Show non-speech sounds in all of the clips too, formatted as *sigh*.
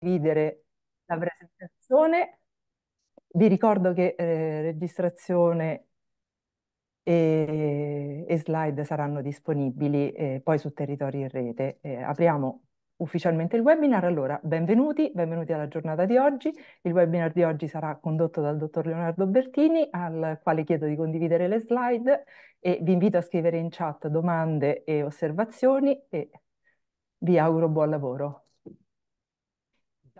Dividere la presentazione. Vi ricordo che eh, registrazione e, e, slide saranno disponibili eh, poi su Territori in Rete. Eh, apriamo ufficialmente il webinar. Allora, benvenuti, benvenuti alla giornata di oggi. Il webinar di oggi sarà condotto dal dottor Leonardo Bertini, al quale chiedo di condividere le slide e vi invito a scrivere in chat domande e osservazioni e vi auguro buon lavoro.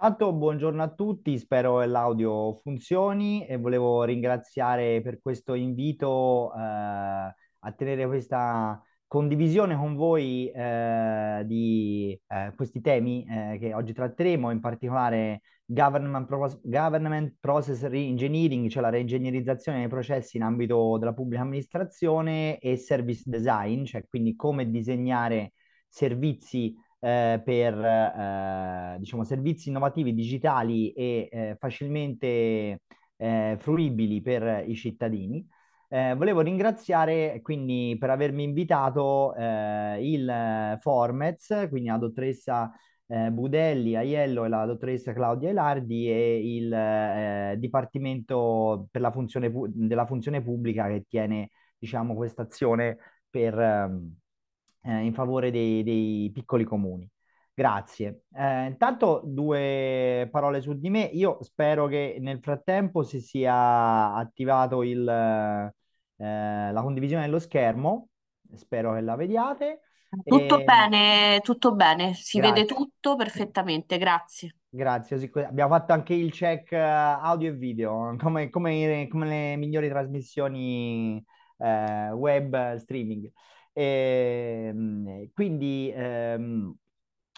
Intanto buongiorno a tutti, spero che l'audio funzioni e volevo ringraziare per questo invito eh, a tenere questa condivisione con voi eh, di eh, questi temi eh, che oggi tratteremo, in particolare government, pro- government Process Reengineering, cioè la reingegnerizzazione dei processi in ambito della pubblica amministrazione e service design, cioè quindi come disegnare servizi eh, per eh, diciamo, servizi innovativi digitali e eh, facilmente eh, fruibili per i cittadini. Eh, volevo ringraziare quindi per avermi invitato eh, il Formez, quindi la dottoressa Budelli Aiello e la dottoressa Claudia Elardi e il Dipartimento per la funzione pu- della funzione pubblica che tiene diciamo, questa azione per... Ehm, eh, in favore dei, dei, piccoli comuni. Grazie. Eh, intanto due parole su di me. Io spero che nel frattempo si sia attivato il, eh, la condivisione dello schermo. Spero che la vediate. Tutto e... bene, tutto bene, si grazie. vede tutto perfettamente, grazie. Grazie, abbiamo fatto anche il check eh, audio e video, *laughs* come, come, come le migliori trasmissioni eh, web streaming. E, ehm, quindi ehm,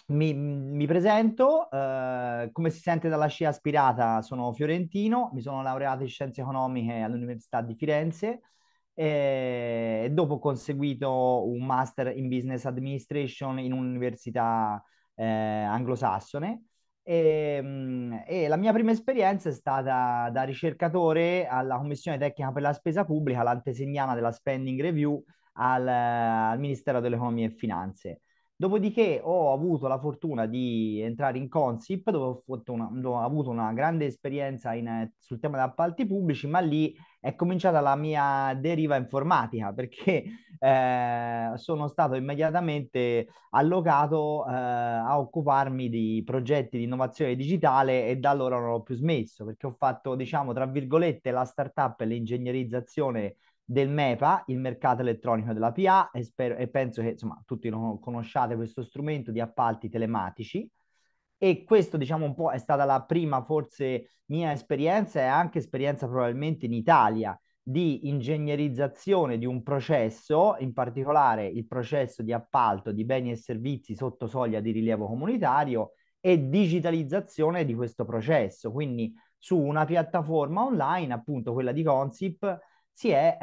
mi, mi, presento, eh, come si sente dalla scia aspirata, sono fiorentino, mi sono laureato in scienze economiche all'Università di Firenze e, eh, e dopo ho conseguito un master in business administration in un'università eh, anglosassone. E, ehm, e, la mia prima esperienza è stata da ricercatore alla Commissione Tecnica per la Spesa Pubblica, l'antesignana della Spending Review, al, al Ministero dell'Economia e Finanze. Dopodiché ho avuto la fortuna di entrare in Consip, dove ho, una, dove ho avuto una grande esperienza in, sul tema di appalti pubblici, ma lì è cominciata la mia deriva informatica, perché eh, sono stato immediatamente allocato eh, a occuparmi di progetti di innovazione digitale e da allora non ho più smesso, perché ho fatto, diciamo, tra virgolette, la startup e l'ingegnerizzazione del MEPA, il mercato elettronico della PA, e, spero, e penso che insomma, tutti lo conosciate questo strumento di appalti telematici. E questo, diciamo, un po' è stata la prima, forse, mia esperienza e anche esperienza probabilmente in Italia di ingegnerizzazione di un processo, in particolare il processo di appalto di beni e servizi sotto soglia di rilievo comunitario e digitalizzazione di questo processo. Quindi su una piattaforma online, appunto quella di Consip, si è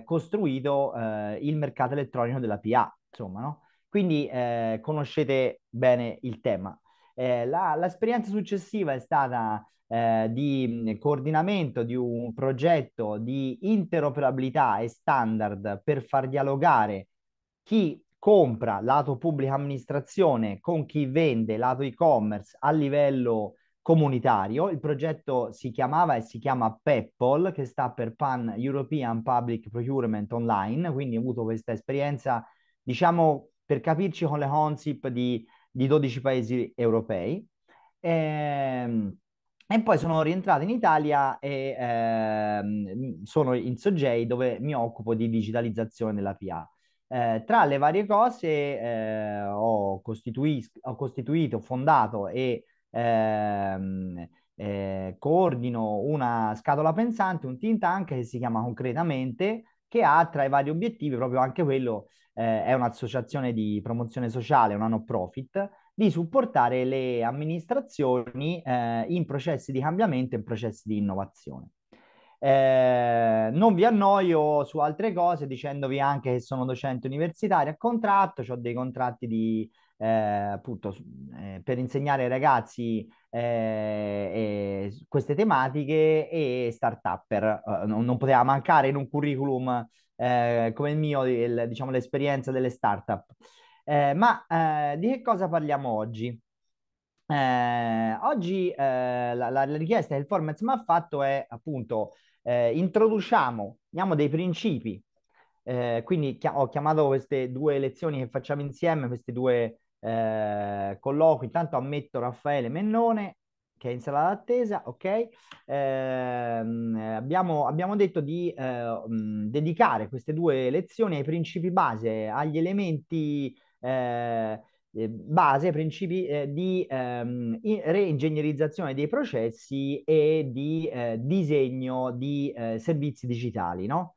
eh, costruito eh, il mercato elettronico della PA, insomma, no? Quindi eh, conoscete bene il tema. Eh, la, l'esperienza successiva è stata eh, di mm, coordinamento di un progetto di interoperabilità e standard per far dialogare chi compra lato pubblica amministrazione con chi vende lato e-commerce a livello comunitario. Il progetto si chiamava e si chiama PEPPOL, che sta per Pan European Public Procurement Online, quindi ho avuto questa esperienza, diciamo, per capirci con le Honsip di, di 12 paesi europei. E, ehm, e, poi sono rientrato in Italia e eh, sono in Sogei dove mi occupo di digitalizzazione della PA. Eh, tra le varie cose eh, ho, costituis- ho costituito, fondato e ehm, eh, coordino una scatola pensante, un think tank che si chiama Concretamente, che ha tra i vari obiettivi proprio anche quello, eh, è un'associazione di promozione sociale, una no profit, di supportare le amministrazioni eh, in processi di cambiamento e in processi di innovazione. Eh, non vi annoio su altre cose dicendovi anche che sono docente universitario a contratto, ho dei contratti di eh, appunto eh, per insegnare ai ragazzi eh, queste tematiche e start-upper. Eh, non, non, poteva mancare in un curriculum eh, come il mio, il, diciamo, l'esperienza delle startup. up eh, ma di che cosa parliamo oggi? oggi la, la, la, richiesta che il Formats mi ha fatto è appunto introduciamo, diamo dei principi eh, quindi chi- ho chiamato queste due lezioni che facciamo insieme, queste due eh, colloqui, intanto ammetto Raffaele Mennone, che è in sala d'attesa, ok? Eh, abbiamo, abbiamo, detto di eh, dedicare queste due lezioni ai principi base, agli elementi eh, eh base, ai principi eh, di ehm, reingegnerizzazione dei processi e di eh, disegno di servizi digitali, no?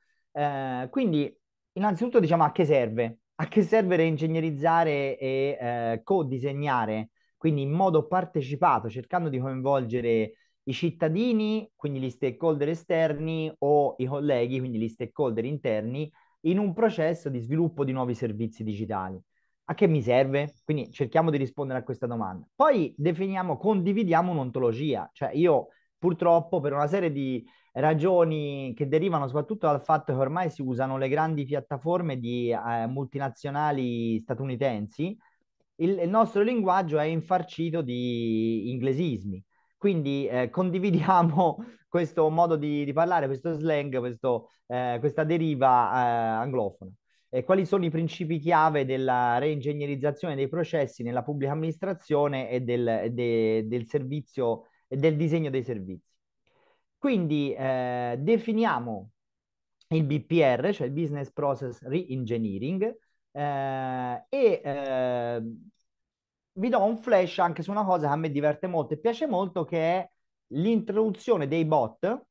quindi, innanzitutto diciamo a che serve a che serve reingegnerizzare e eh, co-disegnare, quindi in modo partecipato, cercando di coinvolgere i cittadini, quindi gli stakeholder esterni o i colleghi, quindi gli stakeholder interni, in un processo di sviluppo di nuovi servizi digitali. A che mi serve? Quindi cerchiamo di rispondere a questa domanda. Poi definiamo, condividiamo un'ontologia, cioè io purtroppo per una serie di ragioni che derivano soprattutto dal fatto che ormai si usano le grandi piattaforme di eh, multinazionali statunitensi, il, il, nostro linguaggio è infarcito di inglesismi. Quindi eh, *laughs* condividiamo questo modo di, di, parlare, questo slang, questo, eh, questa deriva eh, anglofona. E quali sono i principi chiave della reingegnerizzazione dei processi nella pubblica amministrazione e del, de, del servizio e del disegno dei servizi? Quindi eh, definiamo il BPR, cioè il Business Process Reengineering, eh, e eh, vi do un flash anche su una cosa che a me diverte molto e piace molto, che è l'introduzione dei bot,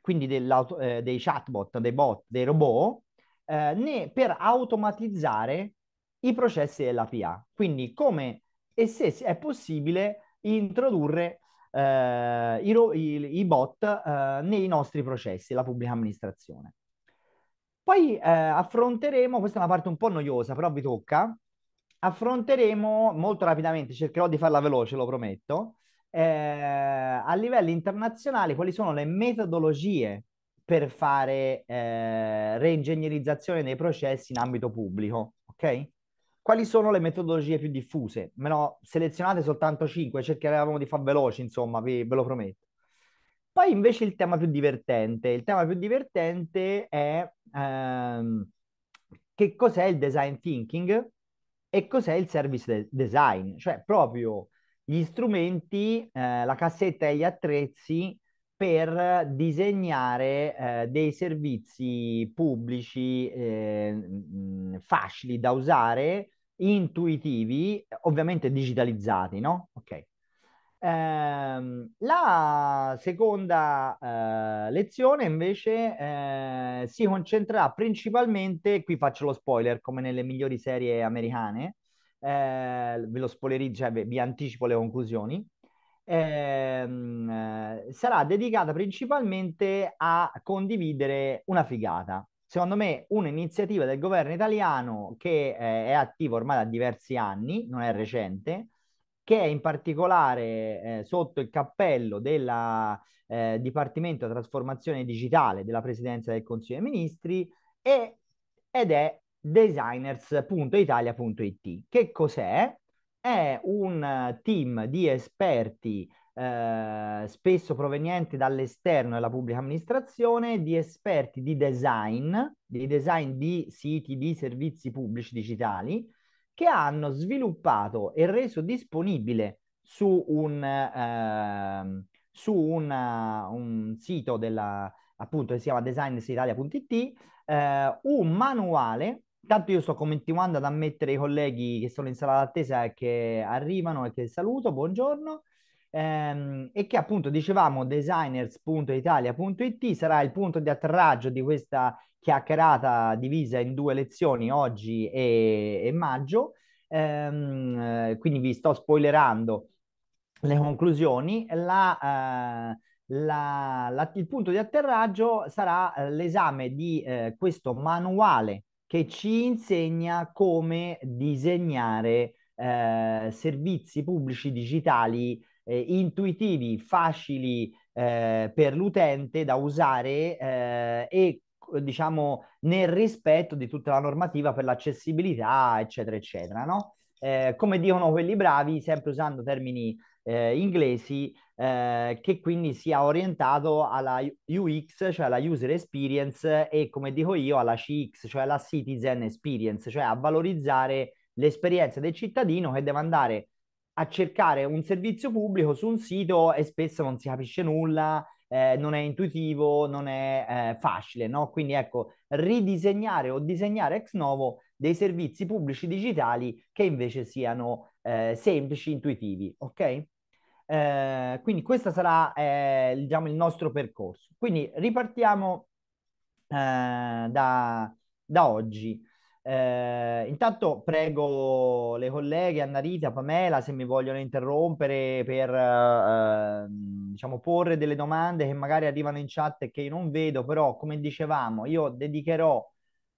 quindi eh, dei chatbot, dei bot, dei robot, eh, per automatizzare i processi dell'APA. Quindi come e se è possibile introdurre eh, i, i, i, bot eh, nei nostri processi, la pubblica amministrazione. Poi eh, affronteremo, questa è una parte un po' noiosa, però vi tocca, affronteremo molto rapidamente, cercherò di farla veloce, lo prometto, eh, a livello internazionale quali sono le metodologie per fare eh, reingegnerizzazione dei processi in ambito pubblico, ok? quali sono le metodologie più diffuse? Me ne ho selezionate soltanto 5, cercheremo di far veloci, insomma, vi, ve lo prometto. Poi invece il tema più divertente. Il tema più divertente è ehm, che cos'è il design thinking e cos'è il service de- design, cioè proprio gli strumenti, eh, la cassetta e gli attrezzi per disegnare eh, dei servizi pubblici eh, facili da usare intuitivi, ovviamente digitalizzati, no? Ok. Eh, la seconda eh, lezione invece eh, si concentrerà principalmente, qui faccio lo spoiler come nelle migliori serie americane, eh, ve lo spoilerizzo, cioè vi anticipo le conclusioni, ehm, eh, sarà dedicata principalmente a condividere una figata secondo me, un'iniziativa del governo italiano che eh, è attiva ormai da diversi anni, non è recente, che è in particolare eh, sotto il cappello del eh, Dipartimento Trasformazione Digitale della Presidenza del Consiglio dei Ministri e, ed è designers.italia.it. Che cos'è? È un eh, team di esperti eh, spesso provenienti dall'esterno della pubblica amministrazione, di esperti di design, di design di siti, di servizi pubblici digitali, che hanno sviluppato e reso disponibile su un, eh, su una, un sito della, appunto, che si chiama designsitalia.it, eh, un manuale Tanto io sto continuando ad ammettere i colleghi che sono in sala d'attesa e che arrivano e che saluto, buongiorno ehm, e che appunto dicevamo designers.italia.it sarà il punto di atterraggio di questa chiacchierata divisa in due lezioni oggi e, e maggio. Ehm, eh, quindi vi sto spoilerando le conclusioni. La, eh, la, la, il punto di atterraggio sarà eh, l'esame di eh, questo manuale che ci insegna come disegnare eh, servizi pubblici digitali eh, intuitivi, facili eh, per l'utente da usare eh, e diciamo nel rispetto di tutta la normativa per l'accessibilità, eccetera, eccetera, no? Eh, come dicono quelli bravi, sempre usando termini eh, inglesi, eh, che quindi sia orientato alla UX, cioè alla user experience, e come dico io, alla CX, cioè alla citizen experience, cioè a valorizzare l'esperienza del cittadino che deve andare a cercare un servizio pubblico su un sito e spesso non si capisce nulla, eh, non è intuitivo, non è eh, facile, no? Quindi ecco, ridisegnare o disegnare ex novo dei servizi pubblici digitali che invece siano eh, semplici, intuitivi, ok? Eh, quindi questo sarà eh, diciamo, il nostro percorso. Quindi ripartiamo eh, da, da oggi. Eh, intanto prego le colleghe Annarita, Pamela, se mi vogliono interrompere per eh, diciamo, porre delle domande che magari arrivano in chat e che io non vedo, però come dicevamo io dedicherò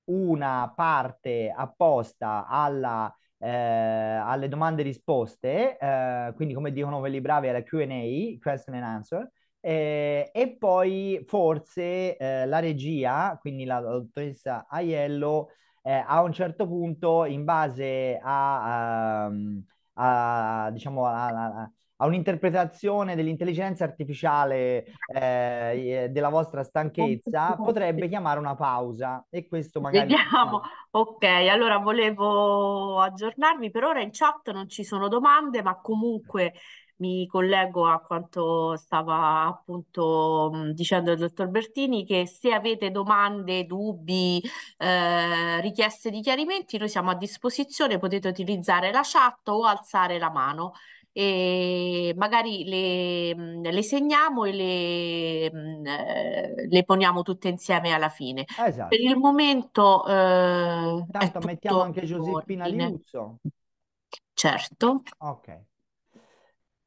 una parte apposta alla, eh, alle domande risposte, eh, quindi come dicono quelli bravi alla Q&A, question and answer, eh, e poi forse eh, la regia, quindi la dottoressa Aiello, eh, a un certo punto, in base a, ehm, diciamo, a, a diciamo, a, a un'interpretazione dell'intelligenza artificiale eh, eh della vostra stanchezza potrebbe chiamare una pausa e questo magari... Vediamo, ok, allora volevo aggiornarvi, per ora in chat non ci sono domande, ma comunque mi collego a quanto stava appunto dicendo il dottor Bertini, che se avete domande, dubbi, eh, richieste di chiarimenti, noi siamo a disposizione, potete utilizzare la chat o alzare la mano e magari le, le segniamo e le, eh, le, poniamo tutte insieme alla fine. Esatto. Per il momento... Eh, Intanto mettiamo anche Giuseppina ordine. Liuzzo. Certo. Ok.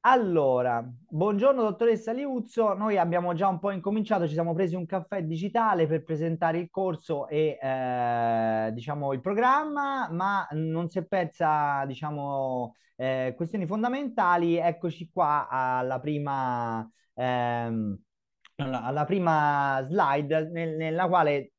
Allora, buongiorno dottoressa Liuzzo, noi abbiamo già un po' incominciato, ci siamo presi un caffè digitale per presentare il corso e eh, diciamo il programma, ma non si è persa diciamo eh, questioni fondamentali, eccoci qua alla prima, ehm, alla prima slide nel, nella quale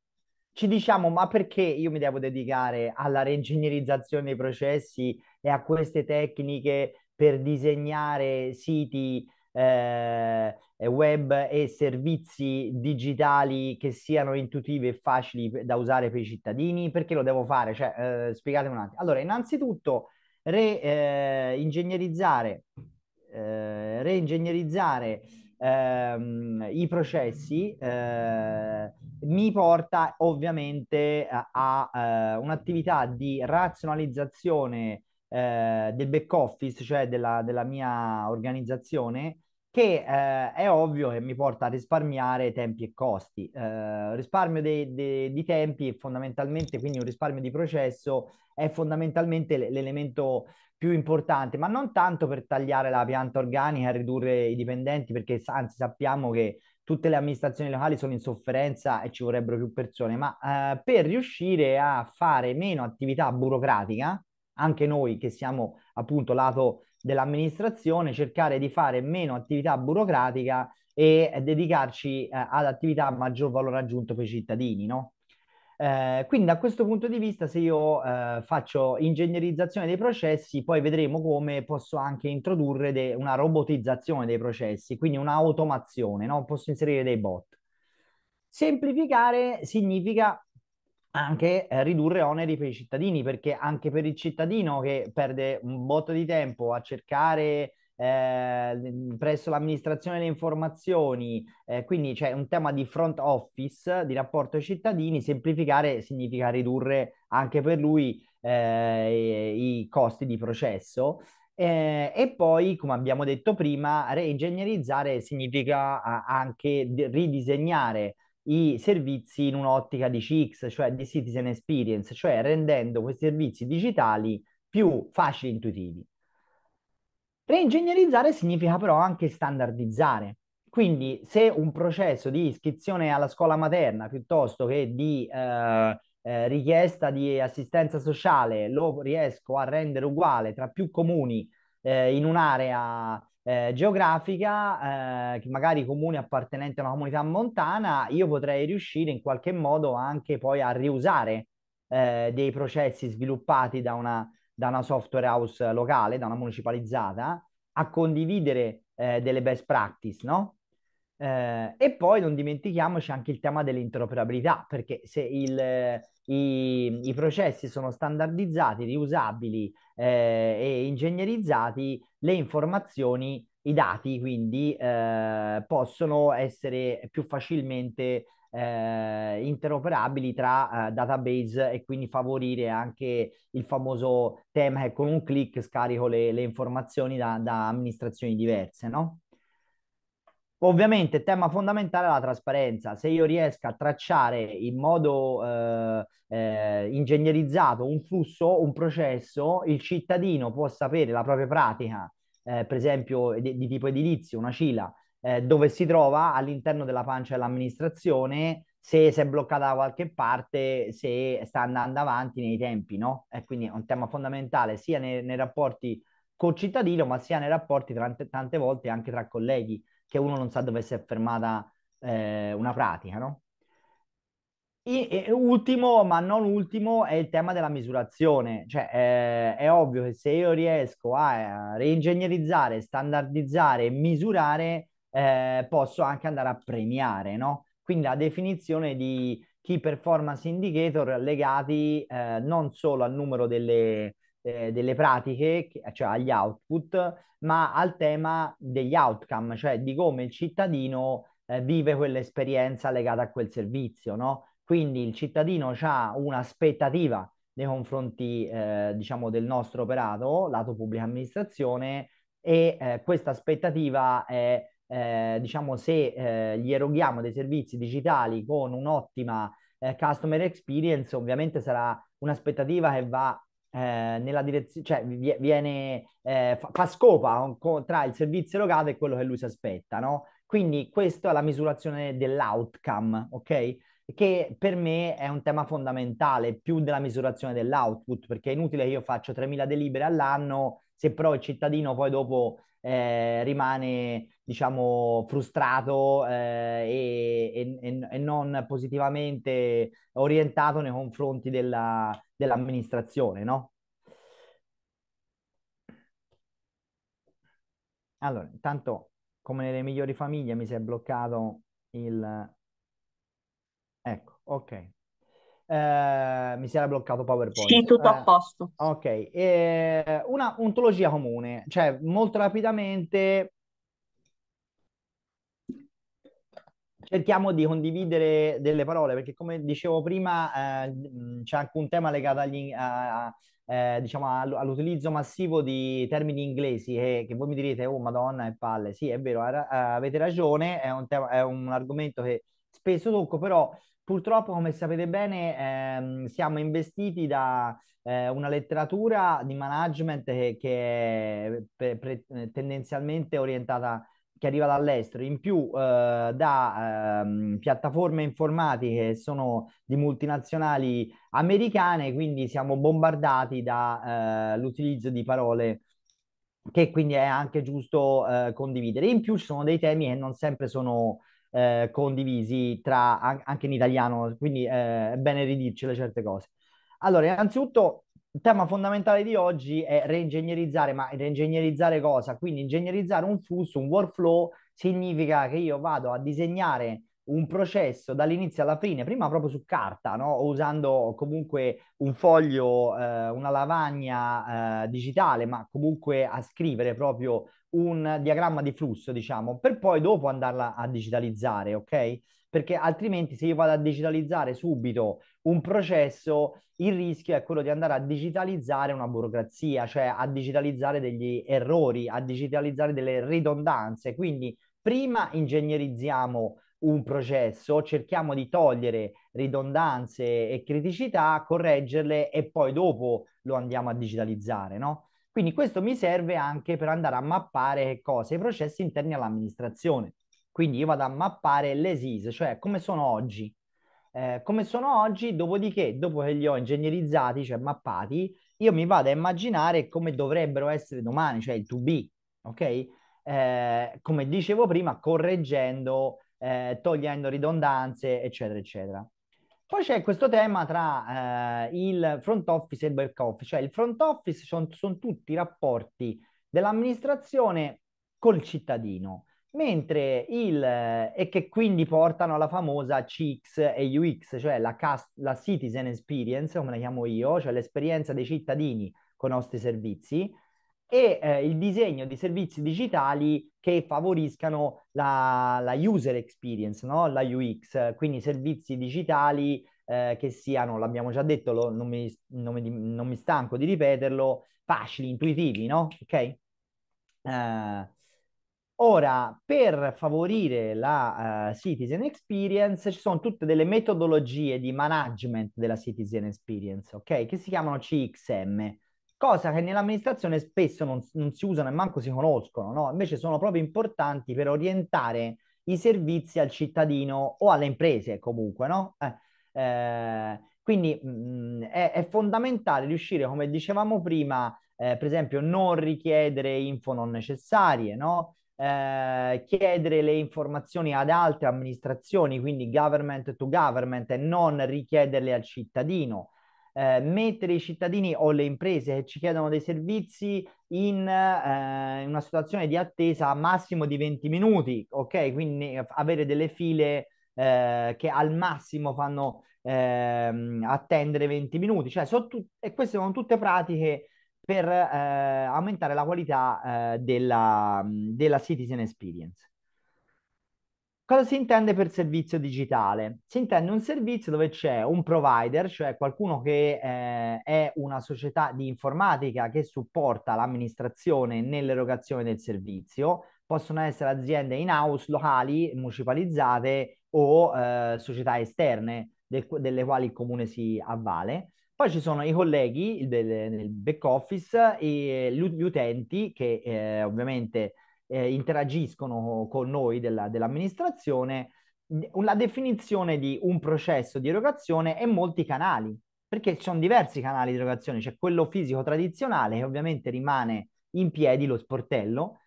ci diciamo ma perché io mi devo dedicare alla reingegnerizzazione dei processi e a queste tecniche per disegnare siti eh, web e servizi digitali che siano intuitivi e facili da usare per i cittadini? Perché lo devo fare? Cioè, eh, spiegatemi un attimo. Allora, innanzitutto reingegnerizzare eh, eh, reingegnerizzare ehm, i processi eh, mi porta ovviamente a, a, a eh, un'attività di razionalizzazione eh, del back office, cioè della, della mia organizzazione, che eh, è ovvio che mi porta a risparmiare tempi e costi. Eh, risparmio dei, dei, di tempi e fondamentalmente, quindi un risparmio di processo, è fondamentalmente l- l'elemento più importante, ma non tanto per tagliare la pianta organica e ridurre i dipendenti, perché anzi sappiamo che tutte le amministrazioni locali sono in sofferenza e ci vorrebbero più persone, ma eh, per riuscire a fare meno attività burocratica, anche noi che siamo appunto lato dell'amministrazione, cercare di fare meno attività burocratica e dedicarci eh, ad attività a maggior valore aggiunto per i cittadini, no? Eh, quindi da questo punto di vista, se io eh, faccio ingegnerizzazione dei processi, poi vedremo come posso anche introdurre de- una robotizzazione dei processi, quindi un'automazione, no? posso inserire dei bot. Semplificare significa anche eh, ridurre oneri per i cittadini, perché anche per il cittadino che perde un botto di tempo a cercare eh, presso l'amministrazione le informazioni, eh, quindi c'è un tema di front office, di rapporto ai cittadini, semplificare significa ridurre anche per lui eh, i, i costi di processo. Eh, e poi, come abbiamo detto prima, reingegnerizzare significa anche ridisegnare i servizi in un'ottica di CX, cioè di Citizen Experience, cioè rendendo questi servizi digitali più facili e intuitivi. Reingegnerizzare significa però anche standardizzare. Quindi se un processo di iscrizione alla scuola materna piuttosto che di eh, eh, richiesta di assistenza sociale lo riesco a rendere uguale tra più comuni eh, in un'area eh, geografica, eh, magari comune appartenente a una comunità montana, io potrei riuscire in qualche modo anche poi a riusare eh, dei processi sviluppati da una, da una, software house locale, da una municipalizzata, a condividere eh, delle best practice, no? Eh, e poi non dimentichiamoci anche il tema dell'interoperabilità, perché se il, i, i, processi sono standardizzati, riusabili eh, e ingegnerizzati, le informazioni, i dati quindi eh, possono essere più facilmente eh, interoperabili tra eh, database e quindi favorire anche il famoso tema che con un clic scarico le, le informazioni da, da amministrazioni diverse, no? Ovviamente tema fondamentale è la trasparenza. Se io riesco a tracciare in modo eh, eh, ingegnerizzato un flusso, un processo, il cittadino può sapere la propria pratica, eh, per esempio di, di, tipo edilizio, una CILA, eh, dove si trova all'interno della pancia dell'amministrazione, se si è bloccata da qualche parte, se sta andando avanti nei tempi, no? E quindi è un tema fondamentale sia nei, nei rapporti col cittadino, ma sia nei rapporti tante, tante volte anche tra colleghi che uno non sa dove si è fermata eh, una pratica, no? E, e, ultimo, ma non ultimo, è il tema della misurazione. Cioè, eh, è ovvio che se io riesco a, eh, a reingegnerizzare, standardizzare e misurare, eh, posso anche andare a premiare, no? Quindi la definizione di key performance indicator legati eh, non solo al numero delle, eh, delle pratiche, cioè agli output, ma al tema degli outcome, cioè di come il cittadino eh, vive quell'esperienza legata a quel servizio, no? Quindi il cittadino ha un'aspettativa nei confronti, eh, diciamo, del nostro operato, lato pubblica amministrazione, e eh, questa aspettativa è, eh, diciamo, se gli eroghiamo dei servizi digitali con un'ottima customer experience, ovviamente sarà un'aspettativa che va eh, nella direzione, cioè viene, eh, fa, fa, scopa con, tra il servizio erogato e quello che lui si aspetta, no? Quindi questa è la misurazione dell'outcome, ok? Che per me è un tema fondamentale, più della misurazione dell'output, perché è inutile che io faccio 3.000 delibere all'anno, se però il cittadino poi dopo eh, rimane diciamo frustrato eh, e, e, e, non positivamente orientato nei confronti della, dell'amministrazione, no? Allora, intanto come nelle migliori famiglie mi si è bloccato il... Ecco, ok. Eh, mi si era bloccato PowerPoint. Sì, tutto eh, a posto. Ok, eh, una ontologia comune, cioè molto rapidamente cerchiamo di condividere delle parole perché come dicevo prima eh, c'è anche un tema legato agli, a, a, eh, diciamo all'utilizzo massivo di termini inglesi che, che voi mi direte oh madonna e palle sì è vero avete ragione è un, tema, è un argomento che spesso tocco però Purtroppo, come sapete bene, ehm, siamo investiti da eh, una letteratura di management che, che è pre- pre- tendenzialmente orientata che arriva dall'estero, in più eh, da ehm, piattaforme informatiche che sono di multinazionali americane, quindi siamo bombardati dall'utilizzo eh, di parole che quindi è anche giusto eh, condividere. In più ci sono dei temi che non sempre sono eh, condivisi tra, anche in italiano, quindi eh, è bene ridircele certe cose. Allora, innanzitutto il tema fondamentale di oggi è reingegnerizzare, ma reingegnerizzare cosa? Quindi ingegnerizzare un flusso, un workflow, significa che io vado a disegnare un processo dall'inizio alla fine, prima proprio su carta, no? usando comunque un foglio, eh, una lavagna eh, digitale, ma comunque a scrivere proprio un diagramma di flusso, diciamo, per poi dopo andarla a digitalizzare, ok? Perché altrimenti se io vado a digitalizzare subito un processo, il rischio è quello di andare a digitalizzare una burocrazia, cioè a digitalizzare degli errori, a digitalizzare delle ridondanze. Quindi prima ingegnerizziamo un processo, cerchiamo di togliere ridondanze e criticità, correggerle e poi dopo lo andiamo a digitalizzare, no? Quindi questo mi serve anche per andare a mappare cose, i processi interni all'amministrazione. Quindi io vado a mappare le cioè come sono oggi. Eh, come sono oggi, dopodiché, dopo che li ho ingegnerizzati, cioè mappati, io mi vado a immaginare come dovrebbero essere domani, cioè il to be, ok? Eh, come dicevo prima, correggendo, eh, togliendo ridondanze, eccetera, eccetera. Poi c'è questo tema tra eh, il front office e il back office, cioè il front office sono son tutti i rapporti dell'amministrazione col cittadino, mentre il, eh, e che quindi portano alla famosa CX e UX, cioè la, cast, la citizen experience, come la chiamo io, cioè l'esperienza dei cittadini con i nostri servizi, e eh, il disegno di servizi digitali che favoriscano la, la user experience, no? la UX, quindi servizi digitali eh, che siano, l'abbiamo già detto, lo, non, mi, non, mi, non, mi, stanco di ripeterlo, facili, intuitivi, no? Ok? Eh, ora, per favorire la uh, citizen experience ci sono tutte delle metodologie di management della citizen experience, ok? Che si chiamano CXM cosa che nell'amministrazione spesso non, non si usano e manco si conoscono, no? invece sono proprio importanti per orientare i servizi al cittadino o alle imprese comunque. No? Eh, eh, quindi mh, mm, è, è, fondamentale riuscire, come dicevamo prima, eh, per esempio, non richiedere info non necessarie, no? Eh, chiedere le informazioni ad altre amministrazioni, quindi government to government, e non richiederle al cittadino eh, mettere i cittadini o le imprese che ci chiedono dei servizi in eh, una situazione di attesa massimo di 20 minuti, ok? Quindi avere delle file eh, che al massimo fanno ehm, attendere 20 minuti, cioè sono tu- e queste sono tutte pratiche per eh, aumentare la qualità eh, della, della citizen experience. Cosa si intende per servizio digitale? Si intende un servizio dove c'è un provider, cioè qualcuno che eh, è una società di informatica che supporta l'amministrazione nell'erogazione del servizio. Possono essere aziende in house, locali, municipalizzate o eh, società esterne del, delle quali il comune si avvale. Poi ci sono i colleghi del, del back office e gli utenti che eh, ovviamente eh, interagiscono con noi della, dell'amministrazione, la definizione di un processo di erogazione e molti canali, perché ci sono diversi canali di erogazione, c'è quello fisico tradizionale che ovviamente rimane in piedi lo sportello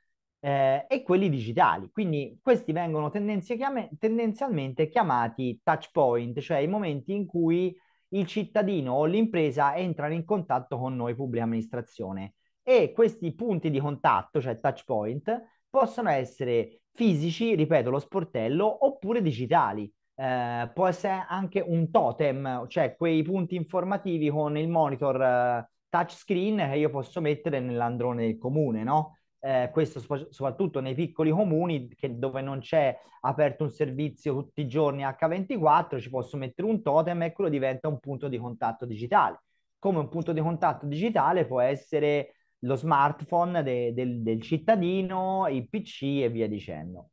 eh, e quelli digitali. Quindi questi vengono chiam- tendenzialmente chiamati touch point, cioè i momenti in cui il cittadino o l'impresa entrano in contatto con noi pubblica amministrazione e questi punti di contatto, cioè touch point, possono essere fisici, ripeto, lo sportello, oppure digitali. Eh, può essere anche un totem, cioè quei punti informativi con il monitor eh, touchscreen che io posso mettere nell'androne del comune, no? Eh, questo sp- soprattutto nei piccoli comuni che, dove non c'è aperto un servizio tutti i giorni H24, ci posso mettere un totem e quello diventa un punto di contatto digitale. Come un punto di contatto digitale può essere lo smartphone de, del, del cittadino, i PC e via dicendo.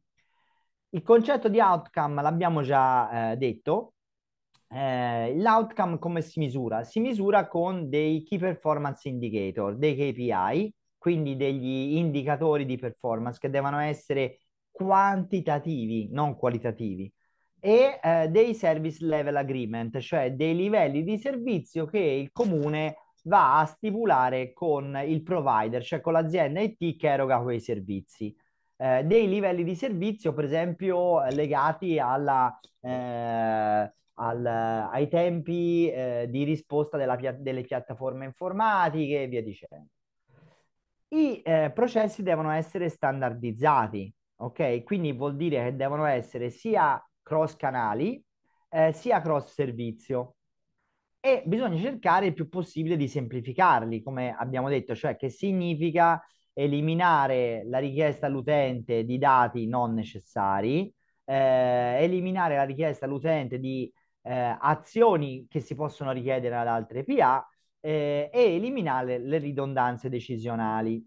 Il concetto di outcome l'abbiamo già eh, detto. Eh, l'outcome come si misura? Si misura con dei key performance indicator, dei KPI, quindi degli indicatori di performance che devono essere quantitativi, non qualitativi, e eh, dei service level agreement, cioè dei livelli di servizio che il comune va a stipulare con il provider, cioè con l'azienda IT che eroga quei servizi. Eh, dei livelli di servizio, per esempio, legati alla, eh, al, ai tempi eh, di risposta pia- delle piattaforme informatiche e via dicendo. I eh, processi devono essere standardizzati, ok? Quindi vuol dire che devono essere sia cross canali, eh, sia cross servizio e bisogna cercare il più possibile di semplificarli, come abbiamo detto, cioè che significa eliminare la richiesta all'utente di dati non necessari, eh, eliminare la richiesta all'utente di eh, azioni che si possono richiedere ad altre PA eh, e eliminare le ridondanze decisionali.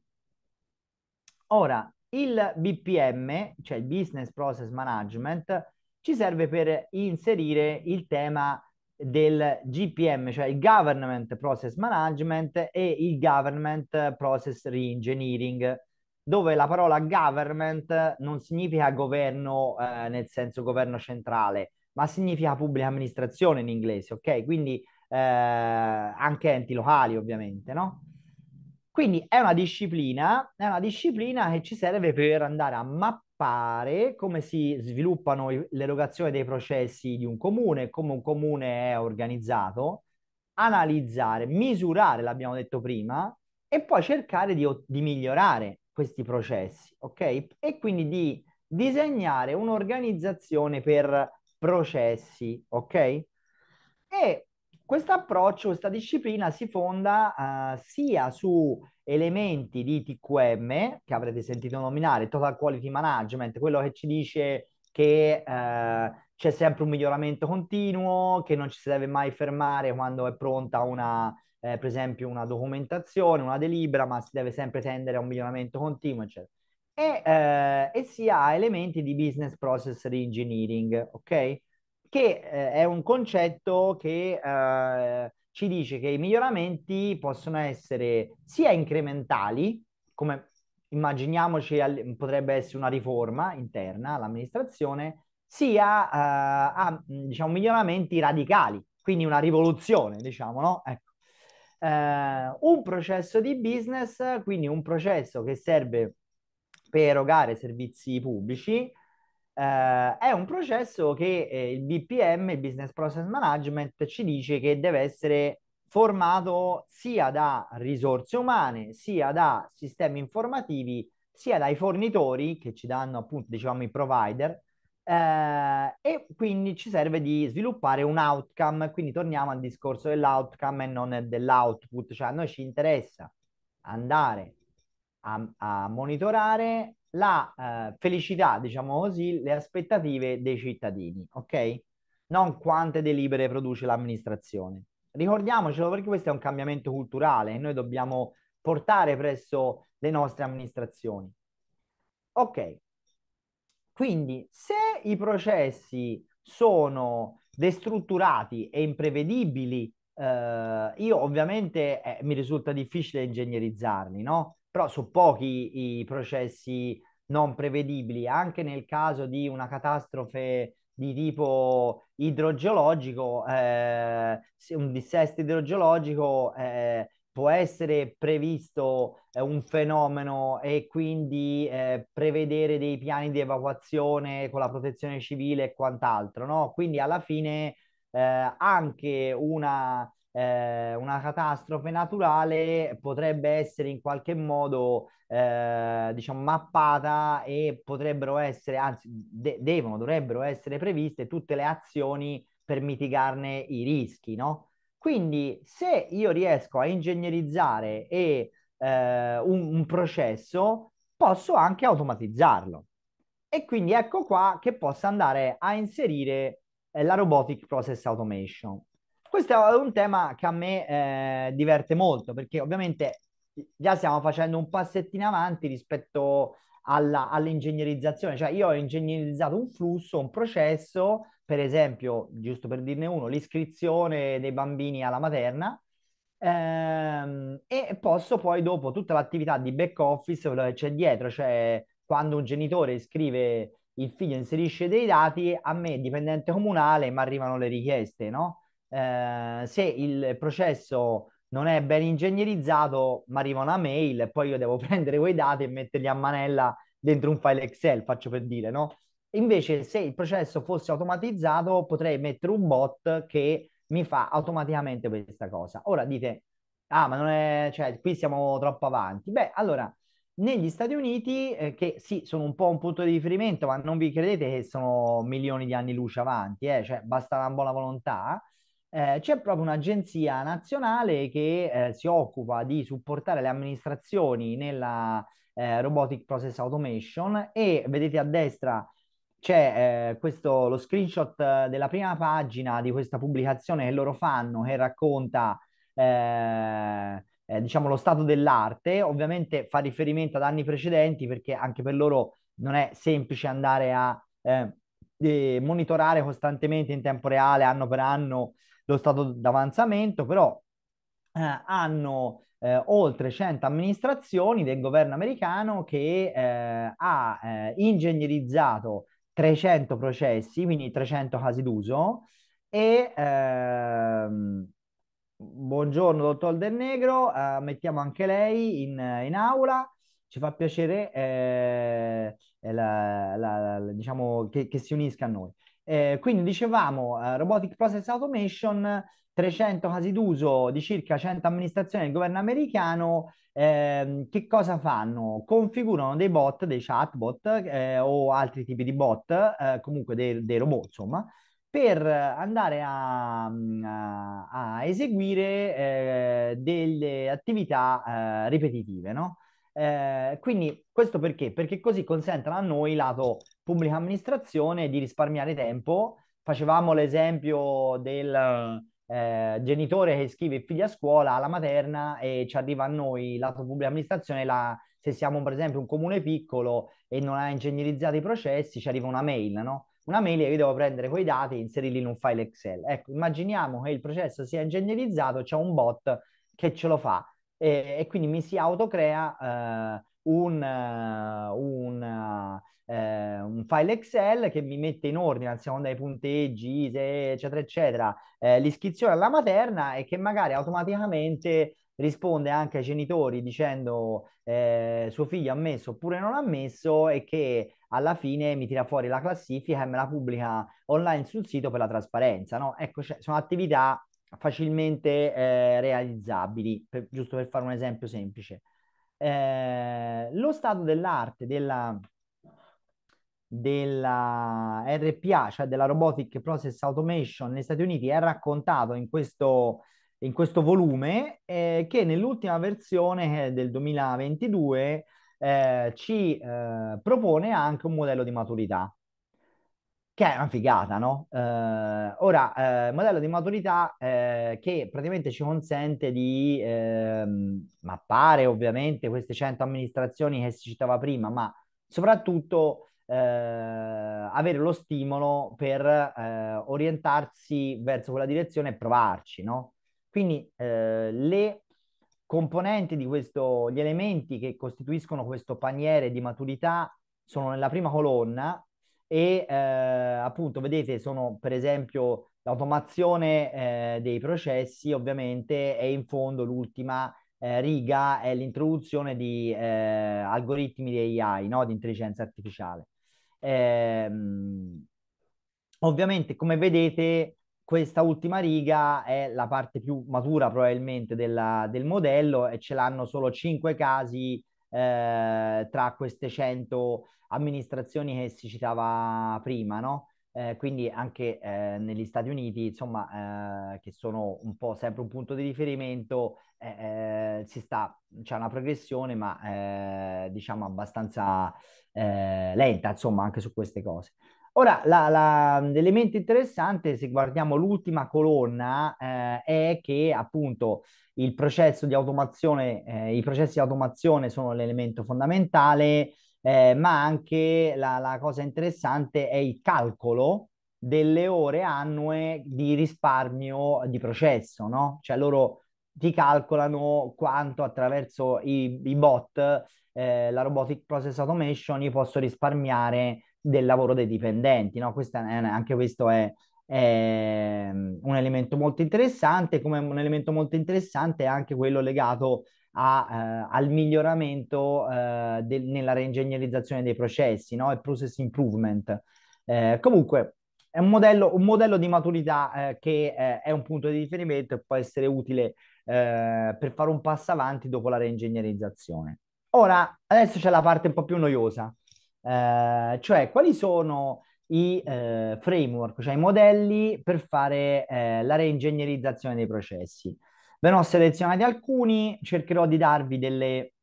Ora, il BPM, cioè il Business Process Management, ci serve per inserire il tema del GPM, cioè il Government Process Management e il Government Process Reengineering, dove la parola government non significa governo eh, nel senso governo centrale, ma significa pubblica amministrazione in inglese, ok? Quindi eh, anche enti locali, ovviamente, no? Quindi è una disciplina, è una disciplina che ci serve per andare a mappare fare, come si sviluppano l'erogazione dei processi di un comune, come un comune è organizzato, analizzare, misurare, l'abbiamo detto prima, e poi cercare di, di migliorare questi processi, ok? E quindi di disegnare un'organizzazione per processi, ok? E questo approccio, questa disciplina si fonda uh, sia su elementi di TQM, che avrete sentito nominare, Total Quality Management, quello che ci dice che uh, c'è sempre un miglioramento continuo, che non ci si deve mai fermare quando è pronta una, eh, per esempio, una documentazione, una delibera, ma si deve sempre tendere a un miglioramento continuo, eccetera. E, eh, e si ha elementi di business process reengineering, ok? che eh, è un concetto che eh, ci dice che i miglioramenti possono essere sia incrementali, come immaginiamoci al, potrebbe essere una riforma interna all'amministrazione, sia eh, a diciamo, miglioramenti radicali, quindi una rivoluzione, diciamo, no? Ecco. Eh, un processo di business, quindi un processo che serve per erogare servizi pubblici, eh, è un processo che eh, il BPM, il Business Process Management, ci dice che deve essere formato sia da risorse umane, sia da sistemi informativi, sia dai fornitori che ci danno appunto, diciamo, i provider, eh, e quindi ci serve di sviluppare un outcome, quindi torniamo al discorso dell'outcome e non dell'output, cioè a noi ci interessa andare a, a monitorare la eh, felicità, diciamo così, le aspettative dei cittadini, ok? Non quante delibere produce l'amministrazione. Ricordiamocelo perché questo è un cambiamento culturale e noi dobbiamo portare presso le nostre amministrazioni. Ok, quindi se i processi sono destrutturati e imprevedibili, eh, io ovviamente eh, mi risulta difficile ingegnerizzarli, no? però sono pochi i processi non prevedibili, anche nel caso di una catastrofe di tipo idrogeologico, eh, un dissesto idrogeologico eh, può essere previsto eh, un fenomeno e quindi eh, prevedere dei piani di evacuazione con la protezione civile e quant'altro, no? Quindi alla fine eh, anche una eh, una catastrofe naturale potrebbe essere in qualche modo eh, diciamo mappata e potrebbero essere, anzi de- devono, dovrebbero essere previste tutte le azioni per mitigarne i rischi, no? Quindi se io riesco a ingegnerizzare e, eh, un, un processo, posso anche automatizzarlo. E quindi ecco qua che posso andare a inserire eh, la Robotic Process Automation. Questo è un tema che a me eh, diverte molto perché ovviamente già stiamo facendo un passettino avanti rispetto alla, all'ingegnerizzazione, cioè io ho ingegnerizzato un flusso, un processo, per esempio, giusto per dirne uno, l'iscrizione dei bambini alla materna, ehm, e posso poi dopo tutta l'attività di back office che c'è dietro, cioè quando un genitore scrive il figlio inserisce dei dati, a me dipendente comunale mi arrivano le richieste, no? Eh, se il processo non è ben ingegnerizzato, mi arriva una mail e poi io devo *laughs* prendere quei dati e metterli a manella dentro un file Excel, faccio per dire, no? Invece se il processo fosse automatizzato, potrei mettere un bot che mi fa automaticamente questa cosa. Ora dite, ah, ma non è, cioè, qui siamo troppo avanti. Beh, allora, negli Stati Uniti, eh, che sì, sono un po' un punto di riferimento, ma non vi credete che sono milioni di anni luce avanti, eh? cioè basta una buona volontà, eh, c'è proprio un'agenzia nazionale che eh, si occupa di supportare le amministrazioni nella eh, Robotic Process Automation e vedete a destra c'è eh, questo, lo screenshot della prima pagina di questa pubblicazione che loro fanno che racconta eh, diciamo lo stato dell'arte, ovviamente fa riferimento ad anni precedenti perché anche per loro non è semplice andare a monitorare costantemente in tempo reale, anno per anno, lo stato d'avanzamento, però eh, hanno eh, oltre 100 amministrazioni del governo americano che eh, ha eh, ingegnerizzato 300 processi, quindi 300 casi d'uso, e ehm, buongiorno dottor Del Negro, eh, mettiamo anche lei in, in, aula, ci fa piacere eh, la, la, la, diciamo, che, che si unisca a noi. Eh, quindi dicevamo, eh, Robotic Process Automation, 300 casi d'uso di circa 100 amministrazioni del governo americano, eh, che cosa fanno? Configurano dei bot, dei chatbot eh, o altri tipi di bot, eh, comunque dei, dei, robot insomma, per andare a, mm, a, a eseguire eh, delle attività ripetitive, no? Eh, quindi questo perché? Perché così consentono a noi, lato pubblica amministrazione, di risparmiare tempo. Facevamo l'esempio del eh, genitore che scrive figli a scuola, alla materna e ci arriva a noi, lato pubblica amministrazione, la, se siamo per esempio un comune piccolo e non ha ingegnerizzato i processi, ci arriva una mail, no? Una mail e io devo prendere quei dati e inserirli in un file Excel. Ecco, immaginiamo che il processo sia ingegnerizzato, c'è un bot che ce lo fa e, e quindi mi si autocrea eh, un, eh, un, eh, eh, un, file Excel che mi mette in ordine a seconda dei punteggi, ISE, eccetera, eccetera, eh, l'iscrizione alla materna e che magari automaticamente risponde anche ai genitori dicendo eh, suo figlio ha messo oppure non ha messo e che alla fine mi tira fuori la classifica e me la pubblica online sul sito per la trasparenza. No? Ecco, cioè, sono attività facilmente eh, realizzabili, per, giusto per fare un esempio semplice. Eh, lo stato dell'arte della, della RPA, cioè della Robotic Process Automation negli Stati Uniti, è raccontato in questo, in questo volume eh, che nell'ultima versione eh, del 2022 eh, ci eh, propone anche un modello di maturità che è una figata, no? Eh, ora, eh, modello di maturità eh, che praticamente ci consente di ehm, mappare ovviamente queste 100 amministrazioni che si citava prima, ma soprattutto eh, avere lo stimolo per eh, orientarsi verso quella direzione e provarci, no? Quindi eh, le componenti di questo, gli elementi che costituiscono questo paniere di maturità sono nella prima colonna, e eh, appunto vedete sono per esempio l'automazione eh, dei processi ovviamente e in fondo l'ultima eh, riga è l'introduzione di eh, algoritmi di AI, no? di intelligenza artificiale. Ehm, ovviamente come vedete questa ultima riga è la parte più matura probabilmente della, del modello e ce l'hanno solo 5 casi eh, tra queste 100 amministrazioni che si citava prima, no? Eh, quindi anche eh, negli Stati Uniti, insomma, eh, che sono un po' sempre un punto di riferimento, eh, eh, si sta, c'è una progressione, ma eh, diciamo abbastanza eh, lenta, insomma, anche su queste cose. Ora, la, la, l'elemento interessante, se guardiamo l'ultima colonna, eh, è che appunto il processo di automazione, eh, i processi di automazione sono l'elemento fondamentale, eh, ma anche la, la, cosa interessante è il calcolo delle ore annue di risparmio di processo, no? Cioè loro ti calcolano quanto attraverso i, i bot, eh, la Robotic Process Automation, io posso risparmiare del lavoro dei dipendenti, no? Questa, anche questo è è ehm, un elemento molto interessante, come un elemento molto interessante è anche quello legato a, eh, al miglioramento eh, del, nella reingegnerizzazione dei processi, no? il process improvement. Eh, comunque è un modello, un modello di maturità eh, che eh, è un punto di riferimento e può essere utile eh, per fare un passo avanti dopo la reingegnerizzazione. Ora, adesso c'è la parte un po' più noiosa, cioè quali sono i eh, framework, cioè i modelli per fare eh, la reingegnerizzazione dei processi. Ve ne ho selezionati alcuni, cercherò di darvi delle,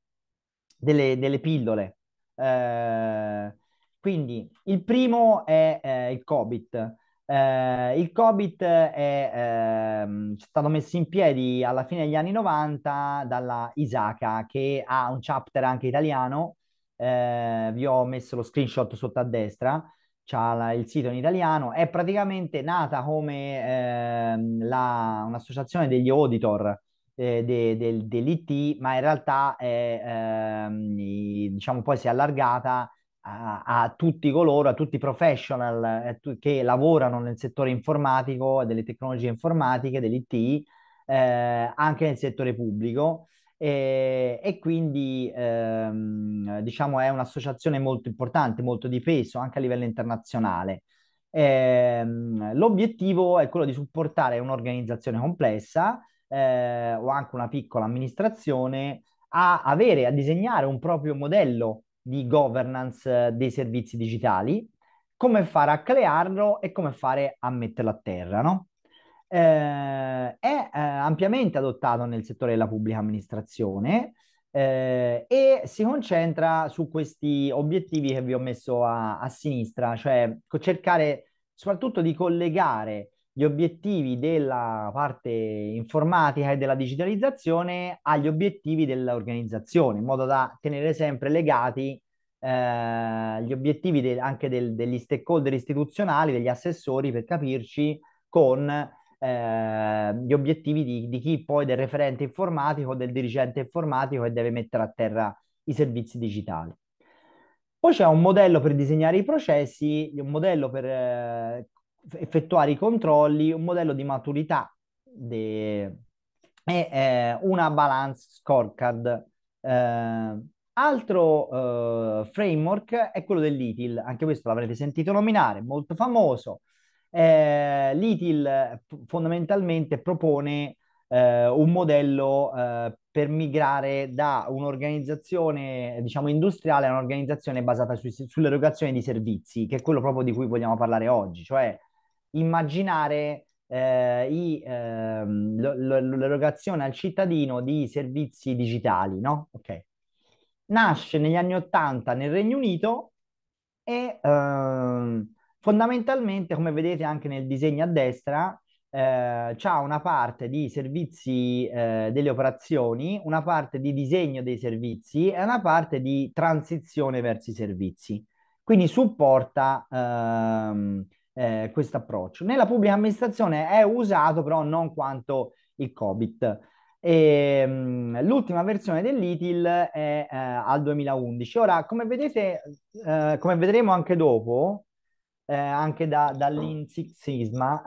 delle, delle pillole. Eh, quindi il primo è eh, il COBIT. Eh, il COBIT ehm, è stato messo in piedi alla fine degli anni 90 dalla Isaca, che ha un chapter anche italiano. Eh, vi ho messo lo screenshot sotto a destra ha il sito in italiano, è praticamente nata come eh, la, un'associazione degli auditor eh, de, de, dell'IT, ma in realtà è, eh, diciamo poi si è allargata a, a, tutti coloro, a tutti i professional eh, tu, che lavorano nel settore informatico, delle tecnologie informatiche, dell'IT, eh, anche nel settore pubblico. E, eh, e quindi ehm, diciamo è un'associazione molto importante, molto di peso anche a livello internazionale. Eh, l'obiettivo è quello di supportare un'organizzazione complessa eh, o anche una piccola amministrazione a avere, a disegnare un proprio modello di governance eh, dei servizi digitali, come fare a crearlo e come fare a metterlo a terra, no? eh, è eh, ampiamente adottato nel settore della pubblica amministrazione eh, e si concentra su questi obiettivi che vi ho messo a, a sinistra, cioè cercare soprattutto di collegare gli obiettivi della parte informatica e della digitalizzazione agli obiettivi dell'organizzazione, in modo da tenere sempre legati eh, gli obiettivi de- anche del, degli stakeholder istituzionali, degli assessori, per capirci, con eh, gli obiettivi di, di, chi poi del referente informatico, del dirigente informatico che deve mettere a terra i servizi digitali. Poi c'è un modello per disegnare i processi, un modello per eh, effettuare i controlli, un modello di maturità de... e eh, una balance scorecard. Eh, altro eh, framework è quello dell'ITIL, anche questo l'avrete sentito nominare, molto famoso, eh, l'ITIL fondamentalmente propone eh, un modello eh, per migrare da un'organizzazione, diciamo, industriale a un'organizzazione basata su, sull'erogazione di servizi, che è quello proprio di cui vogliamo parlare oggi, cioè immaginare eh, i, ehm, l'erogazione al cittadino di servizi digitali, no? Ok. Nasce negli anni Ottanta nel Regno Unito e ehm, Fondamentalmente, come vedete anche nel disegno a destra, eh, c'è una parte di servizi eh, delle operazioni, una parte di disegno dei servizi e una parte di transizione verso i servizi. Quindi supporta ehm, eh, questo approccio. Nella pubblica amministrazione è usato però non quanto il COVID. Ehm, l'ultima versione dell'ITIL è eh, al 2011. Ora, come vedete, eh, come vedremo anche dopo, eh, anche da, dall'Insic Sigma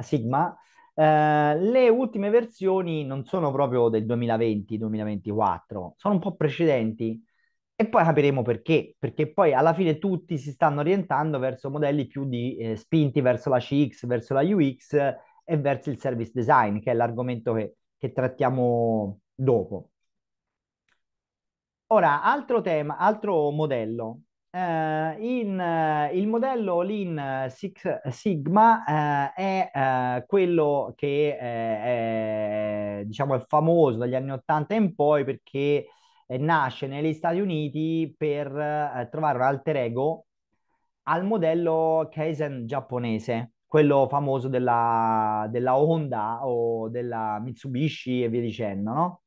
eh, le ultime versioni non sono proprio del 2020-2024, sono un po' precedenti e poi capiremo perché, perché poi alla fine tutti si stanno orientando verso modelli più di, eh, spinti verso la CX, verso la UX e verso il service design, che è l'argomento che, che trattiamo dopo. Ora, altro tema, altro modello, Uh, in, uh, il modello Lean eh, Six Sigma uh, è quello che è, diciamo, è famoso dagli anni 80 in poi perché nasce negli Stati Uniti per trovare un alter ego al modello Kaizen giapponese, quello famoso della, della Honda o della Mitsubishi e via dicendo, no?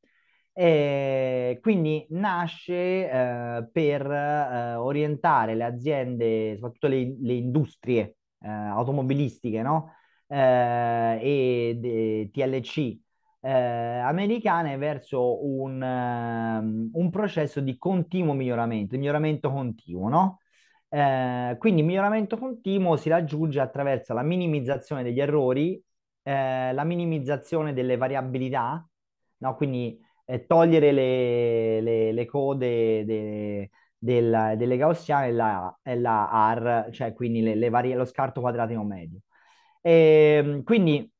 E quindi nasce eh, per eh, orientare le aziende, soprattutto le, le industrie eh, automobilistiche no? Eh, e de, TLC eh, americane verso un, ehm, un, processo di continuo miglioramento, miglioramento continuo. No? Eh, quindi il miglioramento continuo si raggiunge attraverso la minimizzazione degli errori, la minimizzazione delle variabilità, no? quindi eh, togliere le, le, le code de, del, delle gaussiane e la, e la R, cioè quindi le, varie, lo scarto quadratico medio. E, ehm, quindi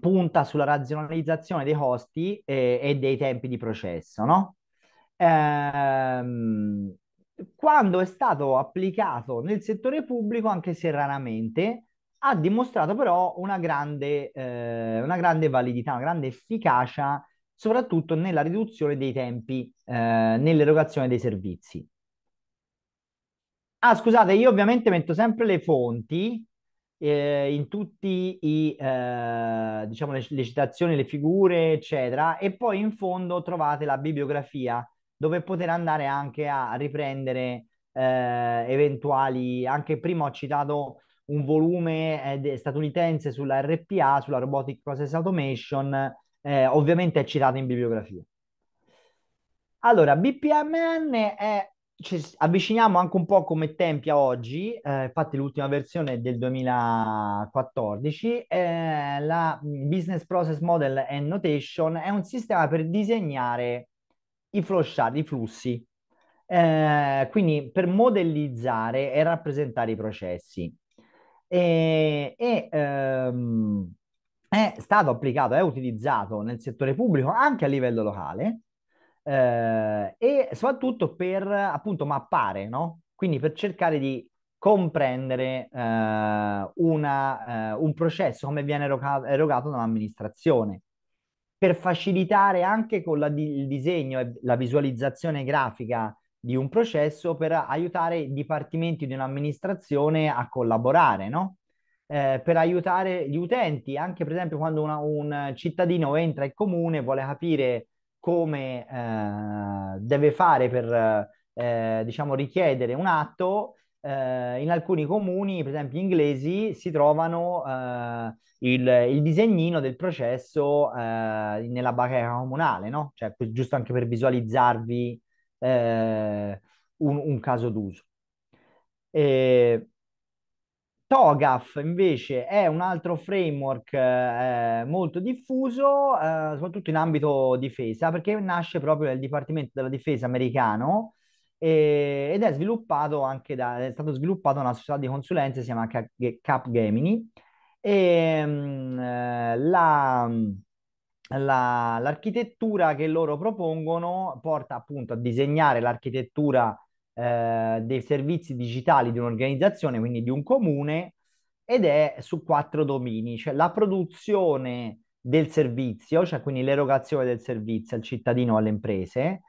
punta sulla razionalizzazione dei costi e, eh, e dei tempi di processo, no? Ehm, quando è stato applicato nel settore pubblico, anche se raramente, ha dimostrato però una grande, eh, una grande validità, una grande efficacia soprattutto nella riduzione dei tempi eh, nell'erogazione dei servizi. Ah, scusate, io ovviamente metto sempre le fonti eh, in tutti i, eh, diciamo, le, le, citazioni, le figure, eccetera, e poi in fondo trovate la bibliografia dove poter andare anche a riprendere eh, eventuali, anche prima ho citato un volume eh, statunitense sulla RPA, sulla Robotic Process Automation, eh, ovviamente è citato in bibliografia. Allora, BPMN è, ci avviciniamo anche un po' come tempi a oggi, eh, infatti l'ultima versione è del 2014, eh, la Business Process Model and Notation è un sistema per disegnare i flowchart, i flussi, eh, quindi per modellizzare e rappresentare i processi. E, e ehm, è stato applicato, è utilizzato nel settore pubblico anche a livello locale eh, e soprattutto per appunto mappare, no? quindi per cercare di comprendere eh, una, eh, un processo, come viene erogato, erogato dall'amministrazione, per facilitare anche con la, il disegno e la visualizzazione grafica di un processo per aiutare i dipartimenti di un'amministrazione a collaborare, no? eh, per aiutare gli utenti, anche per esempio quando una, un cittadino entra in comune, e vuole capire come eh, deve fare per eh, diciamo richiedere un atto, eh, in alcuni comuni, per esempio inglesi, si trovano eh, il, il, disegnino del processo eh, nella bacheca comunale, no? Cioè, giusto anche per visualizzarvi un, un, caso d'uso. E TOGAF invece è un altro framework eh, eh, molto diffuso, eh, soprattutto in ambito difesa, perché nasce proprio dal Dipartimento della Difesa americano e, ed è sviluppato anche da, è stato sviluppato da una società di consulenza, si chiama Capgemini, e mh, mm, eh, la, la, l'architettura che loro propongono porta appunto a disegnare l'architettura eh, dei servizi digitali di un'organizzazione, quindi di un comune, ed è su quattro domini, cioè la produzione del servizio, cioè quindi l'erogazione del servizio al cittadino o alle imprese,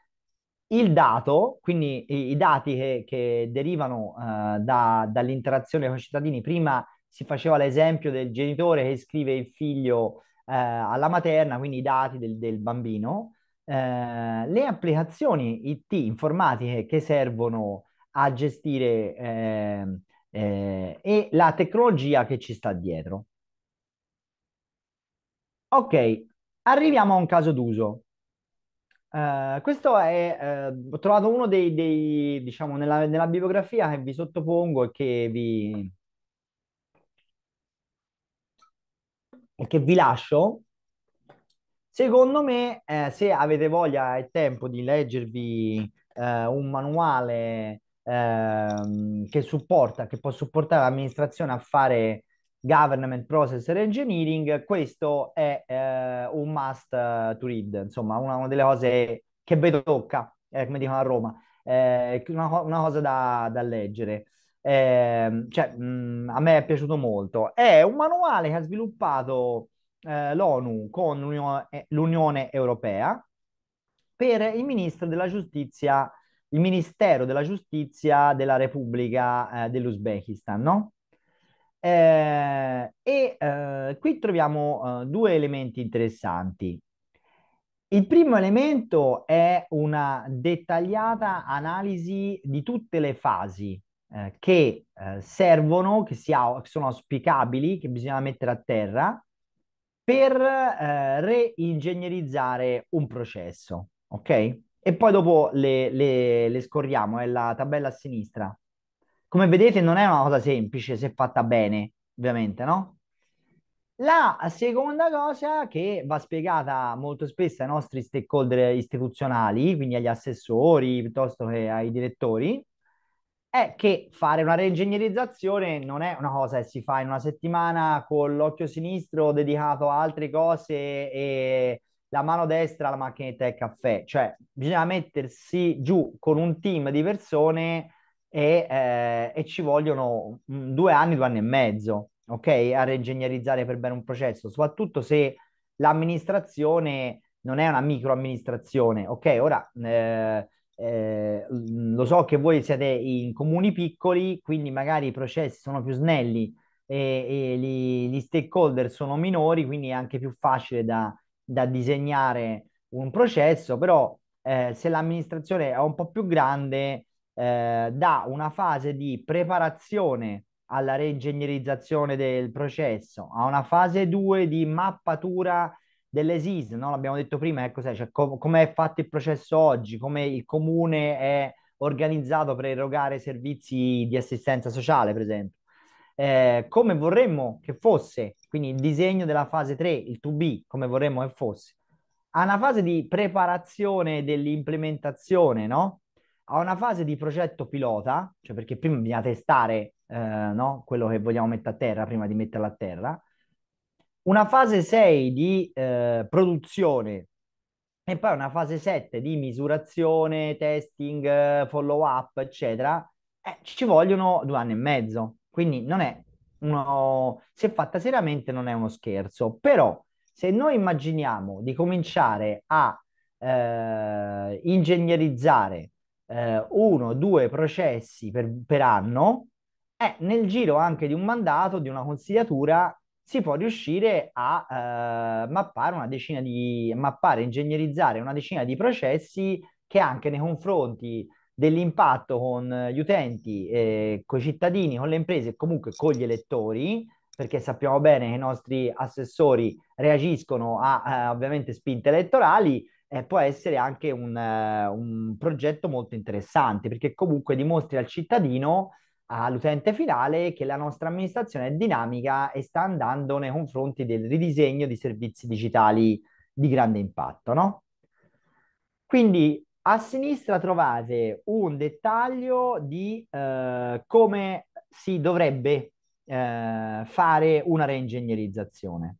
il dato, quindi i, i dati che, che derivano eh, da, dall'interazione con i cittadini, prima si faceva l'esempio del genitore che scrive il figlio eh, alla materna, quindi i dati del, del bambino, eh, le applicazioni IT informatiche che servono a gestire eh, eh, e la tecnologia che ci sta dietro. Ok, arriviamo a un caso d'uso. Uh, questo è, uh, ho trovato uno dei, dei diciamo, nella, nella, bibliografia che vi sottopongo e che vi, e che vi lascio, Secondo me, eh, se avete voglia e tempo di leggervi eh, un manuale eh, che supporta, che può supportare l'amministrazione a fare government process engineering, questo è eh, un must to read, insomma, una, una delle cose che vedo tocca, eh, come dicono a Roma, eh, una, una, cosa da, da leggere. Ehm, cioè, mh, mm, a me è piaciuto molto. È un manuale che ha sviluppato eh, l'ONU con eh, l'Unione, Europea per il ministro della giustizia, il ministero della giustizia della Repubblica eh, dell'Uzbekistan, no? Eh, e eh, qui troviamo eh, due elementi interessanti. Il primo elemento è una dettagliata analisi di tutte le fasi eh, che servono, che, sia, che sono auspicabili, che bisogna mettere a terra per eh, reingegnerizzare un processo, ok? E poi dopo le, le, le scorriamo, è la tabella a sinistra. Come vedete non è una cosa semplice se fatta bene, ovviamente, no? La seconda cosa che va spiegata molto spesso ai nostri stakeholder istituzionali, quindi agli assessori piuttosto che ai direttori, è che fare una reingegnerizzazione non è una cosa che si fa in una settimana con l'occhio sinistro dedicato a altre cose e la mano destra alla macchinetta del caffè. Cioè, bisogna mettersi giù con un team di persone e, eh, e ci vogliono due anni, due anni e mezzo, ok? A reingegnerizzare per bene un processo, soprattutto se l'amministrazione non è una microamministrazione, ok? Ora... Eh, eh, mhmm, lo so che voi siete in comuni piccoli, quindi magari i processi sono più snelli e, e li, gli stakeholder sono minori, quindi è anche più facile da, da disegnare un processo, però eh, se l'amministrazione è un po' più grande, eh, dà una fase di preparazione alla reingegnerizzazione del processo, a una fase 2 di mappatura dell'ESIS, no? l'abbiamo detto prima, eh, cioè, com- come è fatto il processo oggi, come il comune è organizzato per erogare servizi di assistenza sociale, per esempio. Eh, come vorremmo che fosse, quindi il disegno della fase 3, il 2B, come vorremmo che fosse, a una fase di preparazione dell'implementazione, no? a una fase di progetto pilota, cioè perché prima bisogna testare eh, no? quello che vogliamo mettere a terra prima di metterlo a terra, una fase 6 di eh, produzione e poi una fase 7 di misurazione, testing, follow up, eccetera, eh, ci vogliono due anni e mezzo. Quindi non è uno, se fatta seriamente non è uno scherzo, però se noi immaginiamo di cominciare a eh, ingegnerizzare eh, uno o due processi per, per anno, eh, nel giro anche di un mandato, di una consigliatura, si può riuscire a eh, mappare una decina di mappare, ingegnerizzare una decina di processi che anche nei confronti dell'impatto con gli utenti, eh, con i cittadini, con le imprese e comunque con gli elettori, perché sappiamo bene che i nostri assessori reagiscono a eh, ovviamente spinte elettorali, può essere anche un, eh, un progetto molto interessante, perché comunque dimostri al cittadino all'utente finale che la nostra amministrazione è dinamica e sta andando nei confronti del ridisegno di servizi digitali di grande impatto, no? Quindi a sinistra trovate un dettaglio di eh, come si dovrebbe eh, fare una reingegnerizzazione.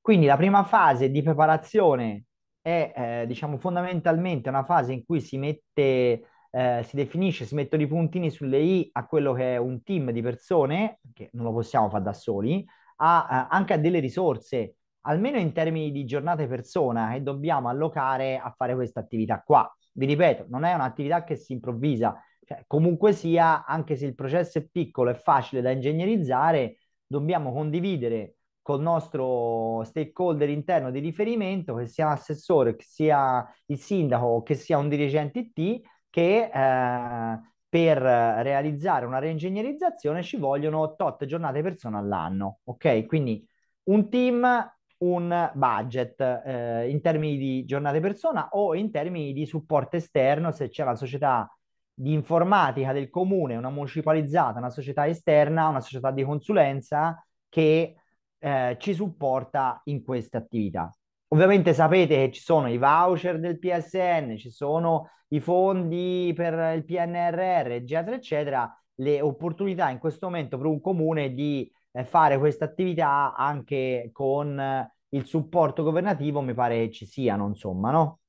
Quindi la prima fase di preparazione è, eh, diciamo, fondamentalmente una fase in cui si mette eh, si definisce, si mettono i puntini sulle i a quello che è un team di persone, che non lo possiamo fare da soli, a, eh, anche a delle risorse, almeno in termini di giornate persona, che dobbiamo allocare a fare questa attività qua. Vi ripeto, non è un'attività che si improvvisa, cioè, comunque sia, anche se il processo è piccolo e facile da ingegnerizzare, dobbiamo condividere col nostro stakeholder interno di riferimento, che sia l'assessore, che sia il sindaco, che sia un dirigente IT, che eh, per realizzare una reingegnerizzazione ci vogliono tot giornate persone all'anno, ok? Quindi un team, un budget eh, in termini di giornate persona o in termini di supporto esterno se c'è una società di informatica del comune, una municipalizzata, una società esterna, una società di consulenza che eh, ci supporta in queste attività. Ovviamente sapete che ci sono i voucher del PSN, ci sono i fondi per il PNRR, eccetera, eccetera, le opportunità in questo momento per un comune di eh, fare questa attività anche con eh, il supporto governativo mi pare ci siano, insomma, no?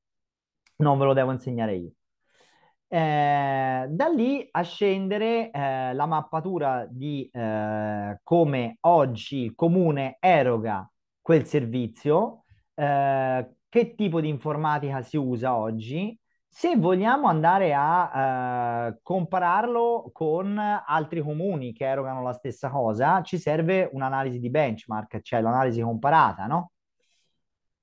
Non ve lo devo insegnare io. Eh, da lì a scendere eh, la mappatura di eh, come oggi il comune eroga quel servizio, eh, che tipo di informatica si usa oggi, se vogliamo andare a eh, compararlo con altri comuni che erogano la stessa cosa, ci serve un'analisi di benchmark, cioè l'analisi comparata, no?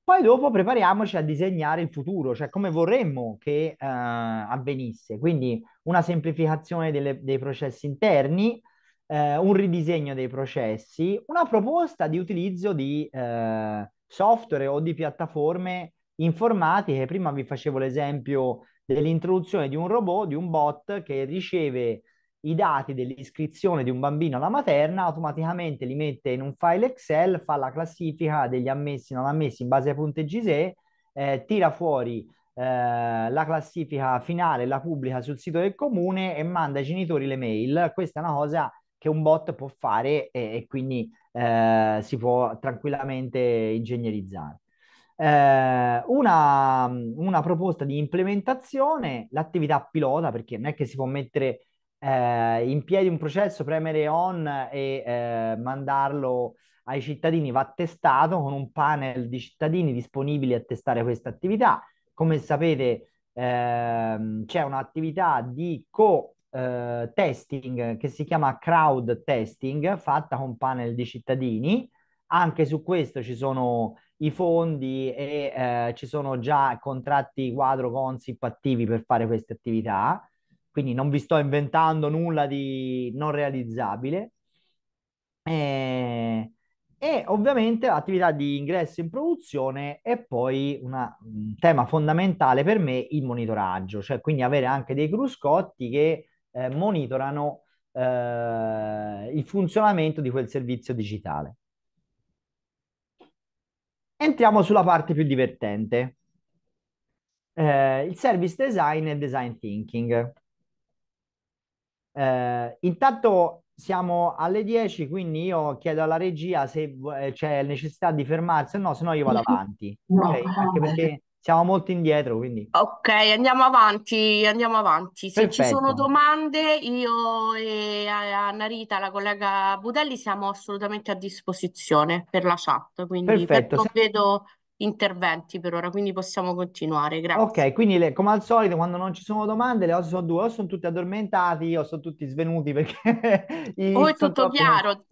Poi dopo prepariamoci a disegnare il futuro, cioè come vorremmo che eh, avvenisse. Quindi una semplificazione delle, dei processi interni, eh, un ridisegno dei processi, una proposta di utilizzo di eh, software o di piattaforme informatiche. Prima vi facevo l'esempio dell'introduzione di un robot, di un bot che riceve i dati dell'iscrizione di un bambino alla materna, automaticamente li mette in un file Excel, fa la classifica degli ammessi e non ammessi in base ai punteggi SE, eh, tira fuori eh, la classifica finale, la pubblica sul sito del comune e manda ai genitori le mail. Questa è una cosa che un bot può fare eh, e quindi eh, si può tranquillamente ingegnerizzare. Eh, una, una, proposta di implementazione, l'attività pilota, perché non è che si può mettere eh, in piedi un processo, premere on e eh, mandarlo ai cittadini, va testato con un panel di cittadini disponibili a testare questa attività. Come sapete, ehm, c'è un'attività di co eh, testing che si chiama crowd testing, fatta con panel di cittadini. Anche su questo ci sono i fondi e eh, ci sono già contratti quadro Consip attivi per fare queste attività. Quindi non vi sto inventando nulla di non realizzabile. E, eh, e ovviamente l'attività di ingresso in produzione e poi una, un tema fondamentale per me il monitoraggio, cioè quindi avere anche dei cruscotti che eh, monitorano eh, il funzionamento di quel servizio digitale. Entriamo sulla parte più divertente, eh, il service design e design thinking. Eh, intanto siamo alle 10, quindi io chiedo alla regia se eh, c'è necessità di fermarsi o no, se no io vado avanti. No, okay? Anche perché siamo molto indietro, quindi... Ok, andiamo avanti, andiamo avanti. Se ci sono domande, io e Annarita, la collega Budelli, siamo assolutamente a disposizione per la chat, quindi Perfetto. non vedo interventi per ora, quindi possiamo continuare. Grazie. Ok, quindi le- come al solito quando non ci sono domande, le cose sono due, o sono tutti addormentati o sono tutti svenuti perché... *laughs* i- O è tutto troppo- chiaro?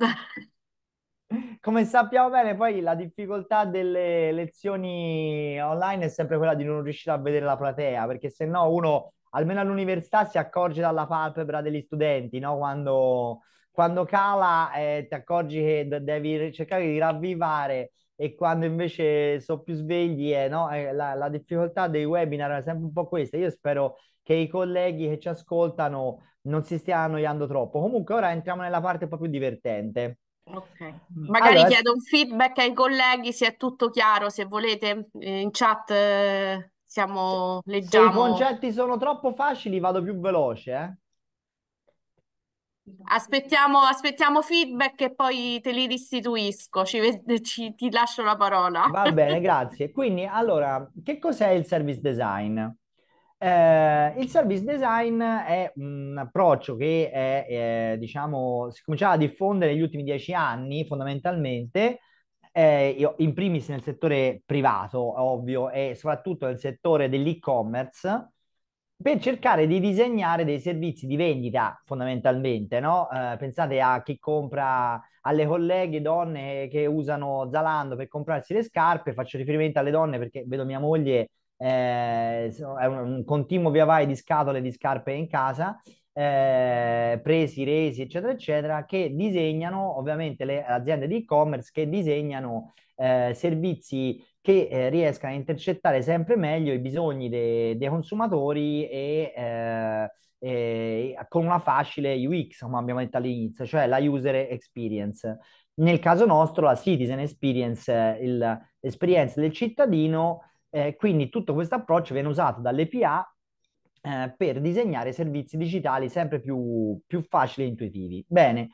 come sappiamo bene, poi la difficoltà delle lezioni online è sempre quella di non riuscire a vedere la platea, perché se no uno, almeno all'università, si accorge dalla palpebra degli studenti, no? Quando, quando cala eh, ti accorgi che devi cercare di ravvivare e quando invece sono più svegli, eh, no? Eh, la, la difficoltà dei webinar è sempre un po' questa. Io spero che i colleghi che ci ascoltano non si stiano annoiando troppo. Comunque ora entriamo nella parte un po' più divertente. Ok, mm. magari Allora, chiedo un feedback ai colleghi se è tutto chiaro, se volete, eh, in chat eh, siamo, se, se i concetti sono troppo facili, vado più veloce, eh? Aspettiamo, aspettiamo feedback e poi te li restituisco, ci ci- ti lascio la parola. Va bene, *laughs* grazie. Quindi, allora, che cos'è il service design? Eh, il service design è un approccio che è, è, diciamo, si cominciava a diffondere negli ultimi dieci anni fondamentalmente, eh, io, in primis nel settore privato, ovvio, e soprattutto nel settore dell'e-commerce, per cercare di disegnare dei servizi di vendita fondamentalmente, no? eh, pensate a chi compra, alle colleghe donne che usano Zalando per comprarsi le scarpe, faccio riferimento alle donne perché vedo mia moglie eh, è un, un, continuo via vai di scatole di scarpe in casa, eh, presi, resi, eccetera, eccetera, che disegnano ovviamente le aziende di e-commerce che disegnano eh, servizi che eh, riescano a intercettare sempre meglio i bisogni dei de consumatori e, eh, e, con una facile UX, come abbiamo detto all'inizio, cioè la user experience. Nel caso nostro, la citizen experience, l'esperienza del cittadino eh, quindi tutto questo approccio viene usato dall'EPA eh, per disegnare servizi digitali sempre più, più facili e intuitivi. Bene,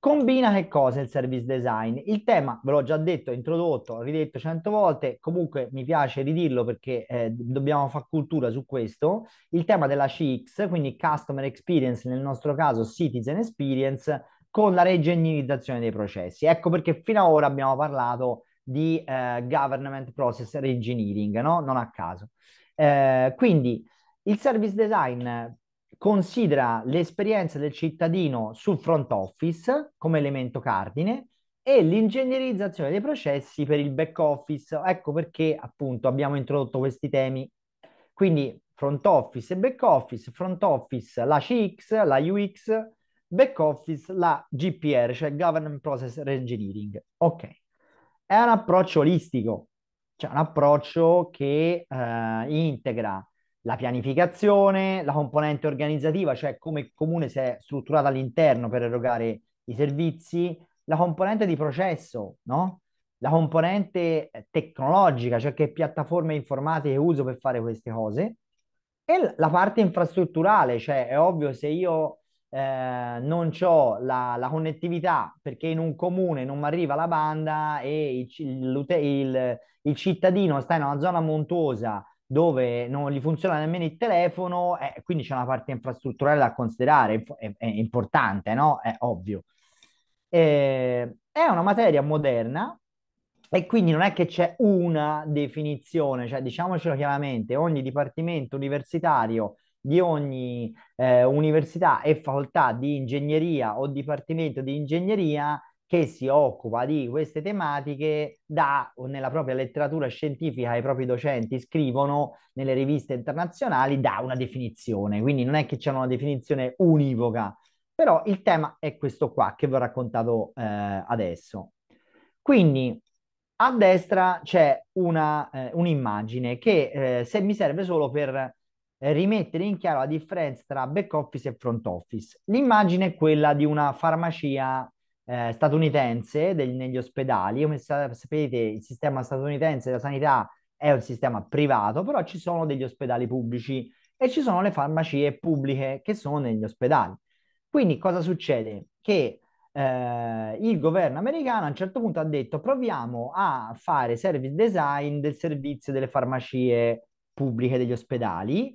combina che cosa il service design? Il tema, ve l'ho già detto, introdotto, ridetto cento volte, comunque mi piace ridirlo perché eh, dobbiamo fare cultura su questo, il tema della CX, quindi Customer Experience, nel nostro caso Citizen Experience, con la regegnizzazione dei processi. Ecco perché fino ad ora abbiamo parlato di eh, Government Process Engineering, no? non a caso. Eh, quindi il service design considera l'esperienza del cittadino sul front office come elemento cardine e l'ingegnerizzazione dei processi per il back office. Ecco perché appunto abbiamo introdotto questi temi. Quindi front office e back office, front office la CX, la UX, back office la GPR, cioè Government Process Engineering. Ok. È un approccio olistico, cioè un approccio che eh, integra la pianificazione, la componente organizzativa, cioè come il comune si è strutturato all'interno per erogare i servizi, la componente di processo, no? la componente tecnologica, cioè che piattaforme informatiche uso per fare queste cose, e la parte infrastrutturale, cioè è ovvio se io eh, non ho la, la, connettività perché in un comune non mi arriva la banda e il, il, il, cittadino sta in una zona montuosa dove non gli funziona nemmeno il telefono, eh, quindi c'è una parte infrastrutturale da considerare, è, è importante, no? È ovvio. Eh, è una materia moderna e quindi non è che c'è una definizione, cioè diciamocelo chiaramente, ogni dipartimento universitario di ogni eh, università e facoltà di ingegneria o dipartimento di ingegneria che si occupa di queste tematiche dà nella propria letteratura scientifica ai propri docenti scrivono nelle riviste internazionali dà una definizione, quindi non è che c'è una definizione univoca, però il tema è questo qua che vi ho raccontato eh, adesso. Quindi a destra c'è una, eh, un'immagine che eh, se mi serve solo per eh, rimettere in chiaro la differenza tra back office e front office. L'immagine è quella di una farmacia eh, statunitense del, negli ospedali. Come sapete, il sistema statunitense della sanità è un sistema privato, però ci sono degli ospedali pubblici e ci sono le farmacie pubbliche che sono negli ospedali. Quindi cosa succede? Che eh, il governo americano a un certo punto ha detto proviamo a fare service design del servizio delle farmacie pubbliche degli ospedali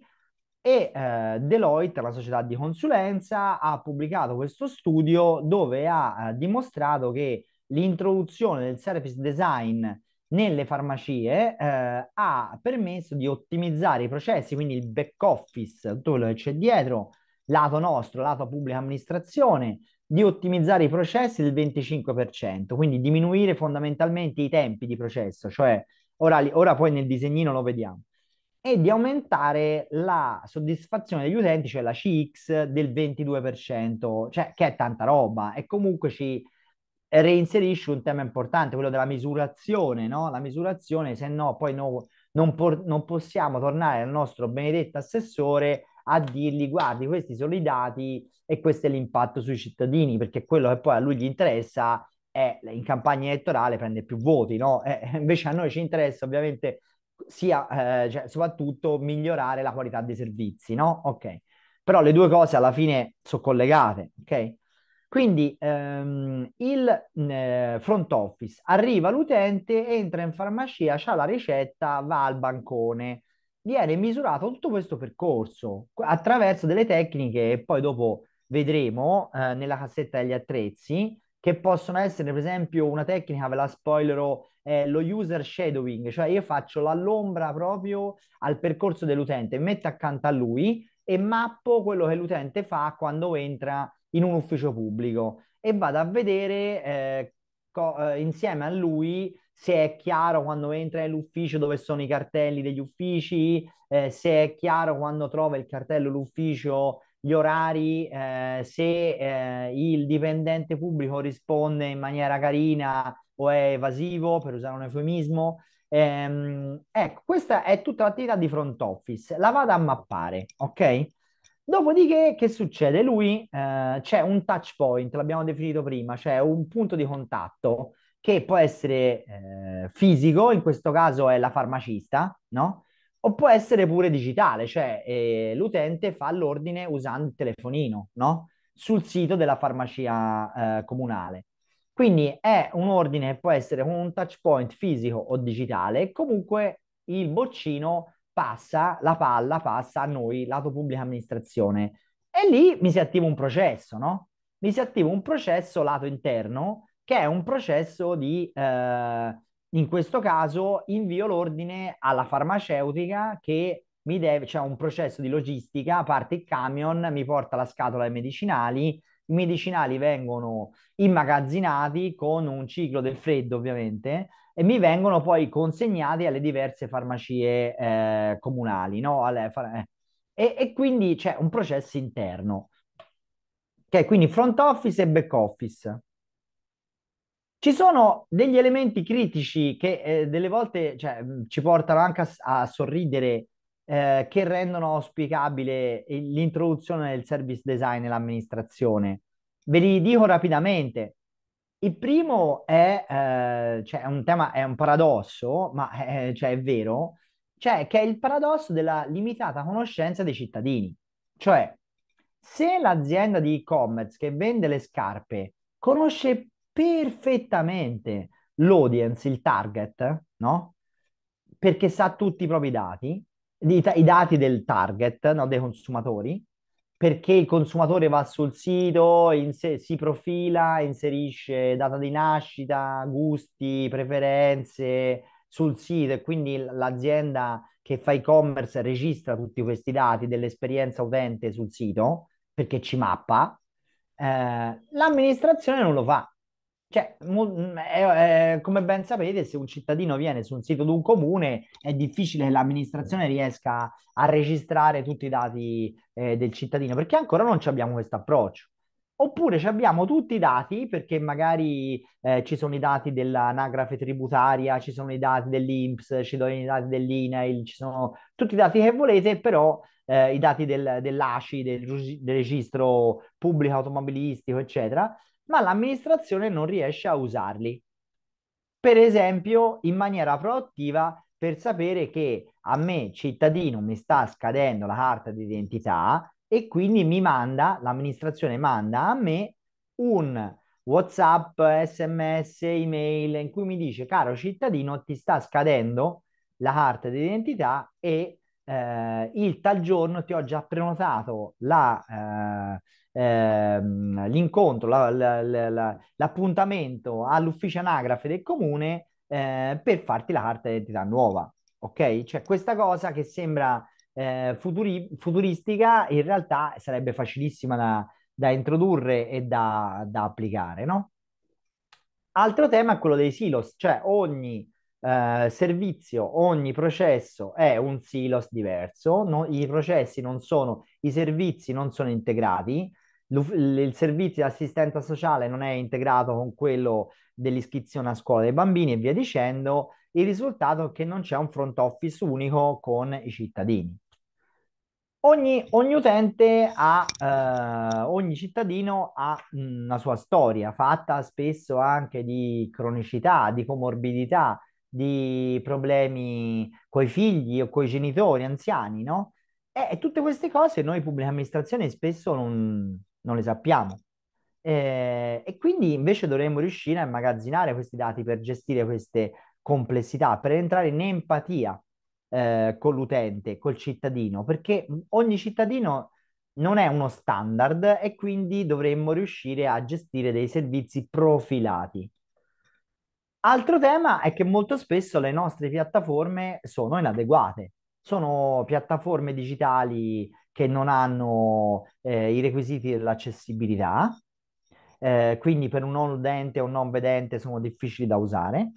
e eh, Deloitte, la società di consulenza, ha pubblicato questo studio dove ha eh, dimostrato che l'introduzione del service design nelle farmacie eh, ha permesso di ottimizzare i processi, quindi il back office, tutto quello che c'è dietro, lato nostro, lato pubblica amministrazione, di ottimizzare i processi del 25%, quindi diminuire fondamentalmente i tempi di processo, cioè ora, ora poi nel disegnino lo vediamo e di aumentare la soddisfazione degli utenti, cioè la CX, del 22%, cioè che è tanta roba e comunque ci reinserisce un tema importante, quello della misurazione, no? La misurazione, se no poi no, non, por- non possiamo tornare al nostro benedetto assessore a dirgli guardi questi sono i dati e questo è l'impatto sui cittadini perché quello che poi a lui gli interessa è in campagna elettorale prende più voti no? Eh, *laughs* invece a noi ci interessa ovviamente sia eh, cioè, soprattutto migliorare la qualità dei servizi, no? Ok. Però le due cose alla fine sono collegate, ok? Quindi ehm, il mm, eh, front office arriva l'utente, entra in farmacia, ha la ricetta, va al bancone. Viene misurato tutto questo percorso attraverso delle tecniche e poi dopo vedremo eh, nella cassetta degli attrezzi che possono essere per esempio una tecnica, ve la spoilerò, eh, lo user shadowing, cioè io faccio l'allombra proprio al percorso dell'utente, metto accanto a lui e mappo quello che l'utente fa quando entra in un ufficio pubblico e vado a vedere eh, co- eh, insieme a lui se è chiaro quando entra nell'ufficio dove sono i cartelli degli uffici, eh, se è chiaro quando trova il cartello l'ufficio gli orari, eh, se eh, il dipendente pubblico risponde in maniera carina o è evasivo, per usare un eufemismo. Ehm, ecco, questa è tutta l'attività di front office, la vado a mappare, ok? Dopodiché, che succede? Lui eh, c'è un touch point, l'abbiamo definito prima, cioè un punto di contatto che può essere eh, fisico, in questo caso è la farmacista, no? O può essere pure digitale, cioè eh, l'utente fa l'ordine usando il telefonino, no? Sul sito della farmacia eh, comunale. Quindi è un ordine che può essere con un touch point fisico o digitale, comunque il boccino passa, la palla passa a noi, lato pubblica amministrazione. E lì mi si attiva un processo, no? Mi si attiva un processo lato interno, che è un processo di, eh, in questo caso, invio l'ordine alla farmaceutica che mi deve, c'è cioè un processo di logistica, parte il camion, mi porta la scatola dei medicinali, i medicinali vengono immagazzinati con un ciclo del freddo ovviamente e mi vengono poi consegnati alle diverse farmacie eh, comunali, no? Alle, far... Eh. e, e quindi c'è un processo interno, ok? Quindi front office e back office. Ci sono degli elementi critici che eh, delle volte cioè, ci portano anche a, a sorridere eh, che rendono auspicabile l'introduzione del service design nell'amministrazione. Ve li dico rapidamente. Il primo è, eh, cioè un tema, è un paradosso, ma è, eh, eh, cioè è vero, cioè che è il paradosso della limitata conoscenza dei cittadini. Cioè, se l'azienda di e-commerce che vende le scarpe conosce perfettamente l'audience, il target, no? Perché sa tutti i propri dati, i, i dati del target, no, dei consumatori, perché il consumatore va sul sito, inser- si profila, inserisce data di nascita, gusti, preferenze sul sito e quindi l'azienda che fa e-commerce registra tutti questi dati dell'esperienza utente sul sito perché ci mappa, eh, l'amministrazione non lo fa. Cioè, mm, è, è, come ben sapete, se un cittadino viene su un sito di un comune, è difficile che l'amministrazione riesca a registrare tutti i dati eh, del cittadino, perché ancora non abbiamo questo approccio. Oppure abbiamo tutti i dati, perché magari eh, ci sono i dati dell'anagrafe tributaria, ci sono i dati dell'INPS, ci sono i dati dell'INAIL, ci sono tutti i dati che volete, però eh, i dati del, dell'ACI, del, del registro pubblico automobilistico, eccetera ma l'amministrazione non riesce a usarli. Per esempio, in maniera proattiva per sapere che a me, cittadino, mi sta scadendo la carta d'identità e quindi mi manda, l'amministrazione manda a me un WhatsApp, SMS, email in cui mi dice caro cittadino, ti sta scadendo la carta d'identità e eh, il tal giorno ti ho già prenotato la, eh, ehm, l'incontro, la, la, la, l'appuntamento all'ufficio anagrafe del comune eh, per farti la carta d'identità nuova. Ok? Cioè questa cosa che sembra eh, futuri, futuristica in realtà sarebbe facilissima da, da introdurre e da, da applicare, no? Altro tema è quello dei silos, cioè ogni eh, servizio, ogni processo è un silos diverso, no? i processi non sono, i servizi non sono integrati, il servizio di assistenza sociale non è integrato con quello dell'iscrizione a scuola dei bambini e via dicendo, il risultato è che non c'è un front office unico con i cittadini. Ogni, ogni utente ha, eh, ogni cittadino ha una sua storia, fatta spesso anche di cronicità, di comorbidità, di problemi coi figli o coi genitori anziani, no? E, e tutte queste cose noi pubblica amministrazione spesso non, non le sappiamo. Eh, e quindi invece dovremmo riuscire a immagazzinare questi dati per gestire queste complessità, per entrare in empatia eh, con l'utente, col cittadino, perché ogni cittadino non è uno standard e quindi dovremmo riuscire a gestire dei servizi profilati. Altro tema è che molto spesso le nostre piattaforme sono inadeguate, sono piattaforme digitali che non hanno eh, i requisiti dell'accessibilità, eh, quindi per un non udente o un non vedente sono difficili da usare.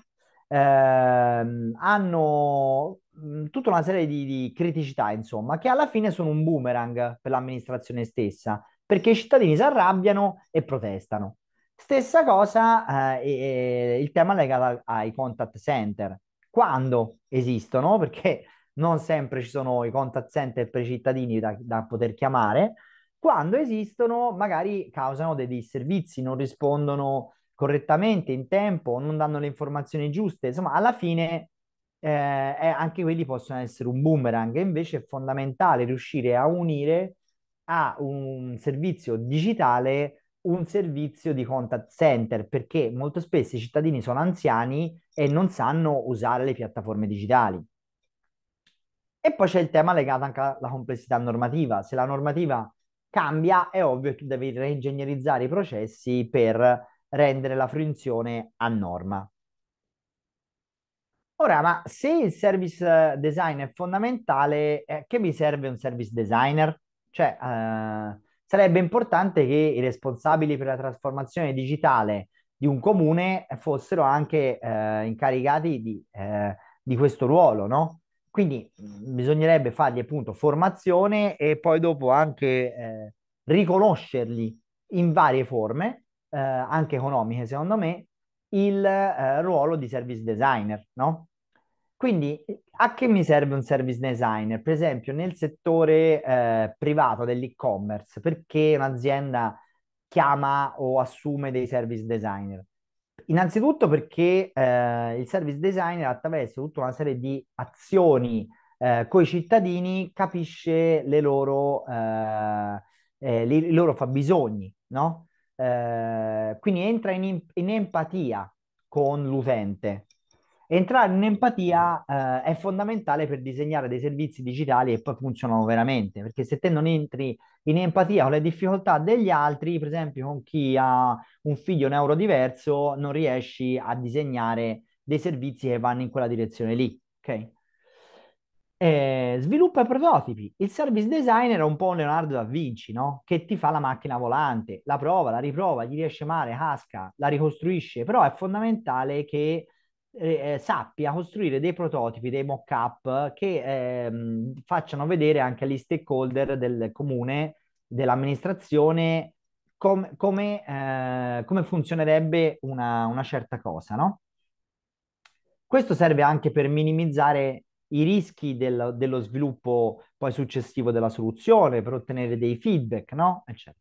Eh, hanno mm, tutta una serie di, di criticità, insomma, che alla fine sono un boomerang per l'amministrazione stessa, perché i cittadini si arrabbiano e protestano. Stessa cosa eh, il tema legato ai contact center. Quando esistono? Perché non sempre ci sono i contact center per i cittadini da, da poter chiamare, quando esistono magari causano dei disservizi, non rispondono correttamente in tempo, non danno le informazioni giuste, insomma alla fine eh, eh, anche quelli possono essere un boomerang, invece è fondamentale riuscire a unire a un servizio digitale un servizio di contact center perché molto spesso i cittadini sono anziani e non sanno usare le piattaforme digitali. E poi c'è il tema legato anche alla complessità normativa. Se la normativa cambia, è ovvio che tu devi reingegnerizzare i processi per rendere la fruizione a norma. Ora, ma se il service eh, design è fondamentale, eh, che mi serve un service designer? Cioè, eh, sarebbe importante che i responsabili per la trasformazione digitale di un comune fossero anche eh, incaricati di, eh, di questo ruolo, no? Quindi mhmm, bisognerebbe fargli appunto formazione e poi dopo anche eh, riconoscergli in varie forme, eh, anche economiche secondo me, il eh, ruolo di service designer, no? Quindi a che mi serve un service designer? Per esempio nel settore eh, privato dell'e-commerce, perché un'azienda chiama o assume dei service designer? Innanzitutto perché eh, il service designer attraverso tutta una serie di azioni eh, coi cittadini capisce le loro, eh, eh, le, i loro fabbisogni, no? Eh, quindi entra in, in, empatia con l'utente. Entrare in empatia eh, è fondamentale per disegnare dei servizi digitali che poi funzionano veramente, perché se te non entri in empatia con le difficoltà degli altri, per esempio con chi ha un figlio neurodiverso non riesci a disegnare dei servizi che vanno in quella direzione lì, ok? Eh, sviluppa prototipi. Il service designer è un po' Leonardo da Vinci, no? Che ti fa la macchina volante, la prova, la riprova, gli riesce male, casca, la ricostruisce, però è fondamentale che eh, eh sappia costruire dei prototipi, dei mock-up che eh, facciano vedere anche agli stakeholder del comune, dell'amministrazione, com- come, eh, come, funzionerebbe una, una certa cosa, no? Questo serve anche per minimizzare i rischi del, dello sviluppo poi successivo della soluzione, per ottenere dei feedback, no? Eccetera.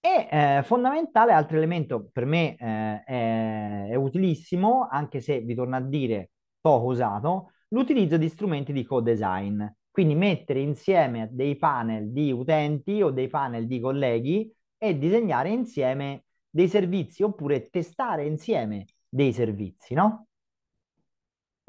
E eh, fondamentale, altro elemento per me eh, è, è, utilissimo, anche se vi torno a dire poco usato, l'utilizzo di strumenti di co-design. Quindi mettere insieme dei panel di utenti o dei panel di colleghi e disegnare insieme dei servizi oppure testare insieme dei servizi, no?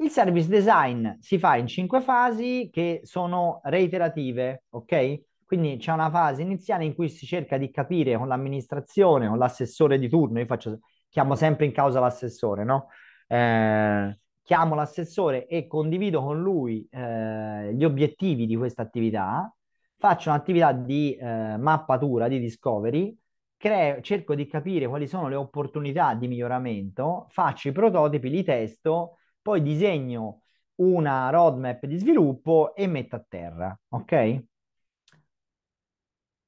Il service design si fa in cinque fasi che sono reiterative, ok? Quindi c'è una fase iniziale in cui si cerca di capire con l'amministrazione, con l'assessore di turno, io faccio, chiamo sempre in causa l'assessore, no? Eh, chiamo l'assessore e condivido con lui eh, gli obiettivi di questa attività faccio un'attività di eh, mappatura, di discovery, creo, cerco di capire quali sono le opportunità di miglioramento, faccio i prototipi, li testo, poi disegno una roadmap di sviluppo e metto a terra, ok?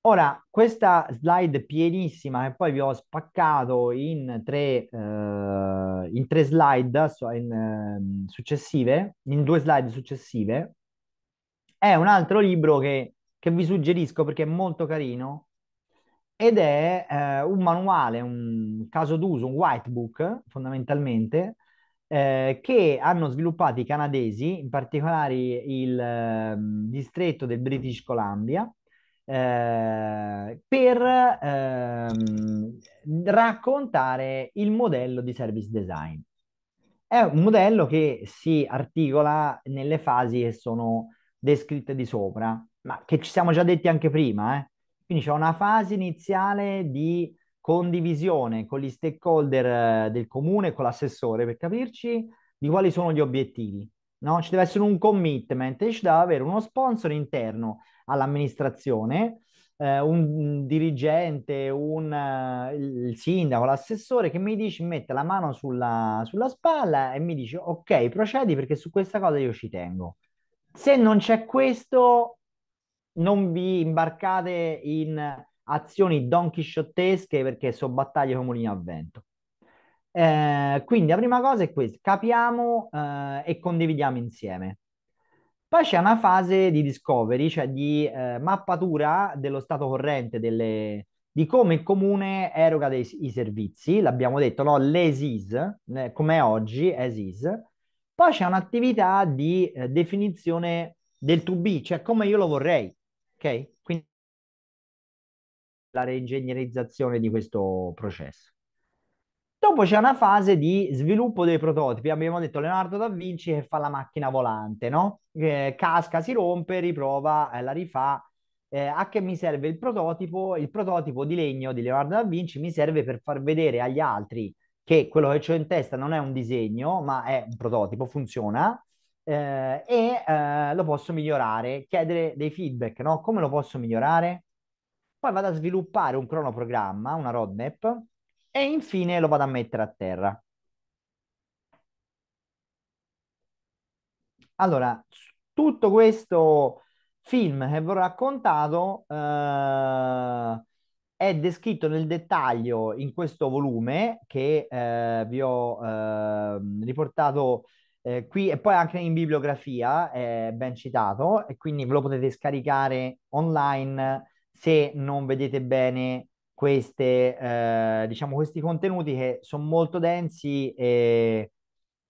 Ora, questa slide pienissima che poi vi ho spaccato in tre, eh, in tre slide in, eh, successive, in due slide successive, è un altro libro che che vi suggerisco perché è molto carino ed è eh, un manuale, un caso d'uso, un white book fondamentalmente, eh, che hanno sviluppato i canadesi, in particolare il eh, distretto del British Columbia, eh, per ehm, raccontare il modello di service design. È un modello che si articola nelle fasi che sono descritte di sopra, ma che ci siamo già detti anche prima, eh? Quindi c'è una fase iniziale di condivisione con gli stakeholder eh, del comune, con l'assessore, per capirci, di quali sono gli obiettivi. No? Ci deve essere un commitment e ci deve avere uno sponsor interno all'amministrazione, eh, un dirigente, un, uh, il sindaco, l'assessore che mi dice, mette la mano sulla, sulla spalla e mi dice ok, procedi perché su questa cosa io ci tengo. Se non c'è questo, non vi imbarcate in azioni donchisciottesche perché sono battaglie come mulini a vento. Eh, quindi la prima cosa è questa, capiamo eh, e condividiamo insieme. Poi c'è una fase di discovery, cioè di eh, mappatura dello stato corrente, delle, di come il comune eroga dei, i servizi, l'abbiamo detto, no? l'ESIS, eh, come oggi, ESIS. Poi c'è un'attività di eh, definizione del 2B, cioè come io lo vorrei. Ok? Quindi la reingegnerizzazione di questo processo. Dopo c'è una fase di sviluppo dei prototipi. Abbiamo detto Leonardo da Vinci che fa la macchina volante, no? Eh, casca, si rompe, riprova, eh, la rifà. Eh, a che mi serve il prototipo? Il prototipo di legno di Leonardo da Vinci mi serve per far vedere agli altri che quello che ho in testa non è un disegno, ma è un prototipo, funziona eh, e eh, lo posso migliorare, chiedere dei feedback, no? Come lo posso migliorare? Poi vado a sviluppare un cronoprogramma, una roadmap e infine lo vado a mettere a terra. Allora, tutto questo film che vi ho raccontato eh, è descritto nel dettaglio in questo volume che eh, vi ho eh, riportato eh, qui e poi anche in bibliografia è ben citato e quindi ve lo potete scaricare online se non vedete bene queste, eh, diciamo, questi contenuti che sono molto densi e,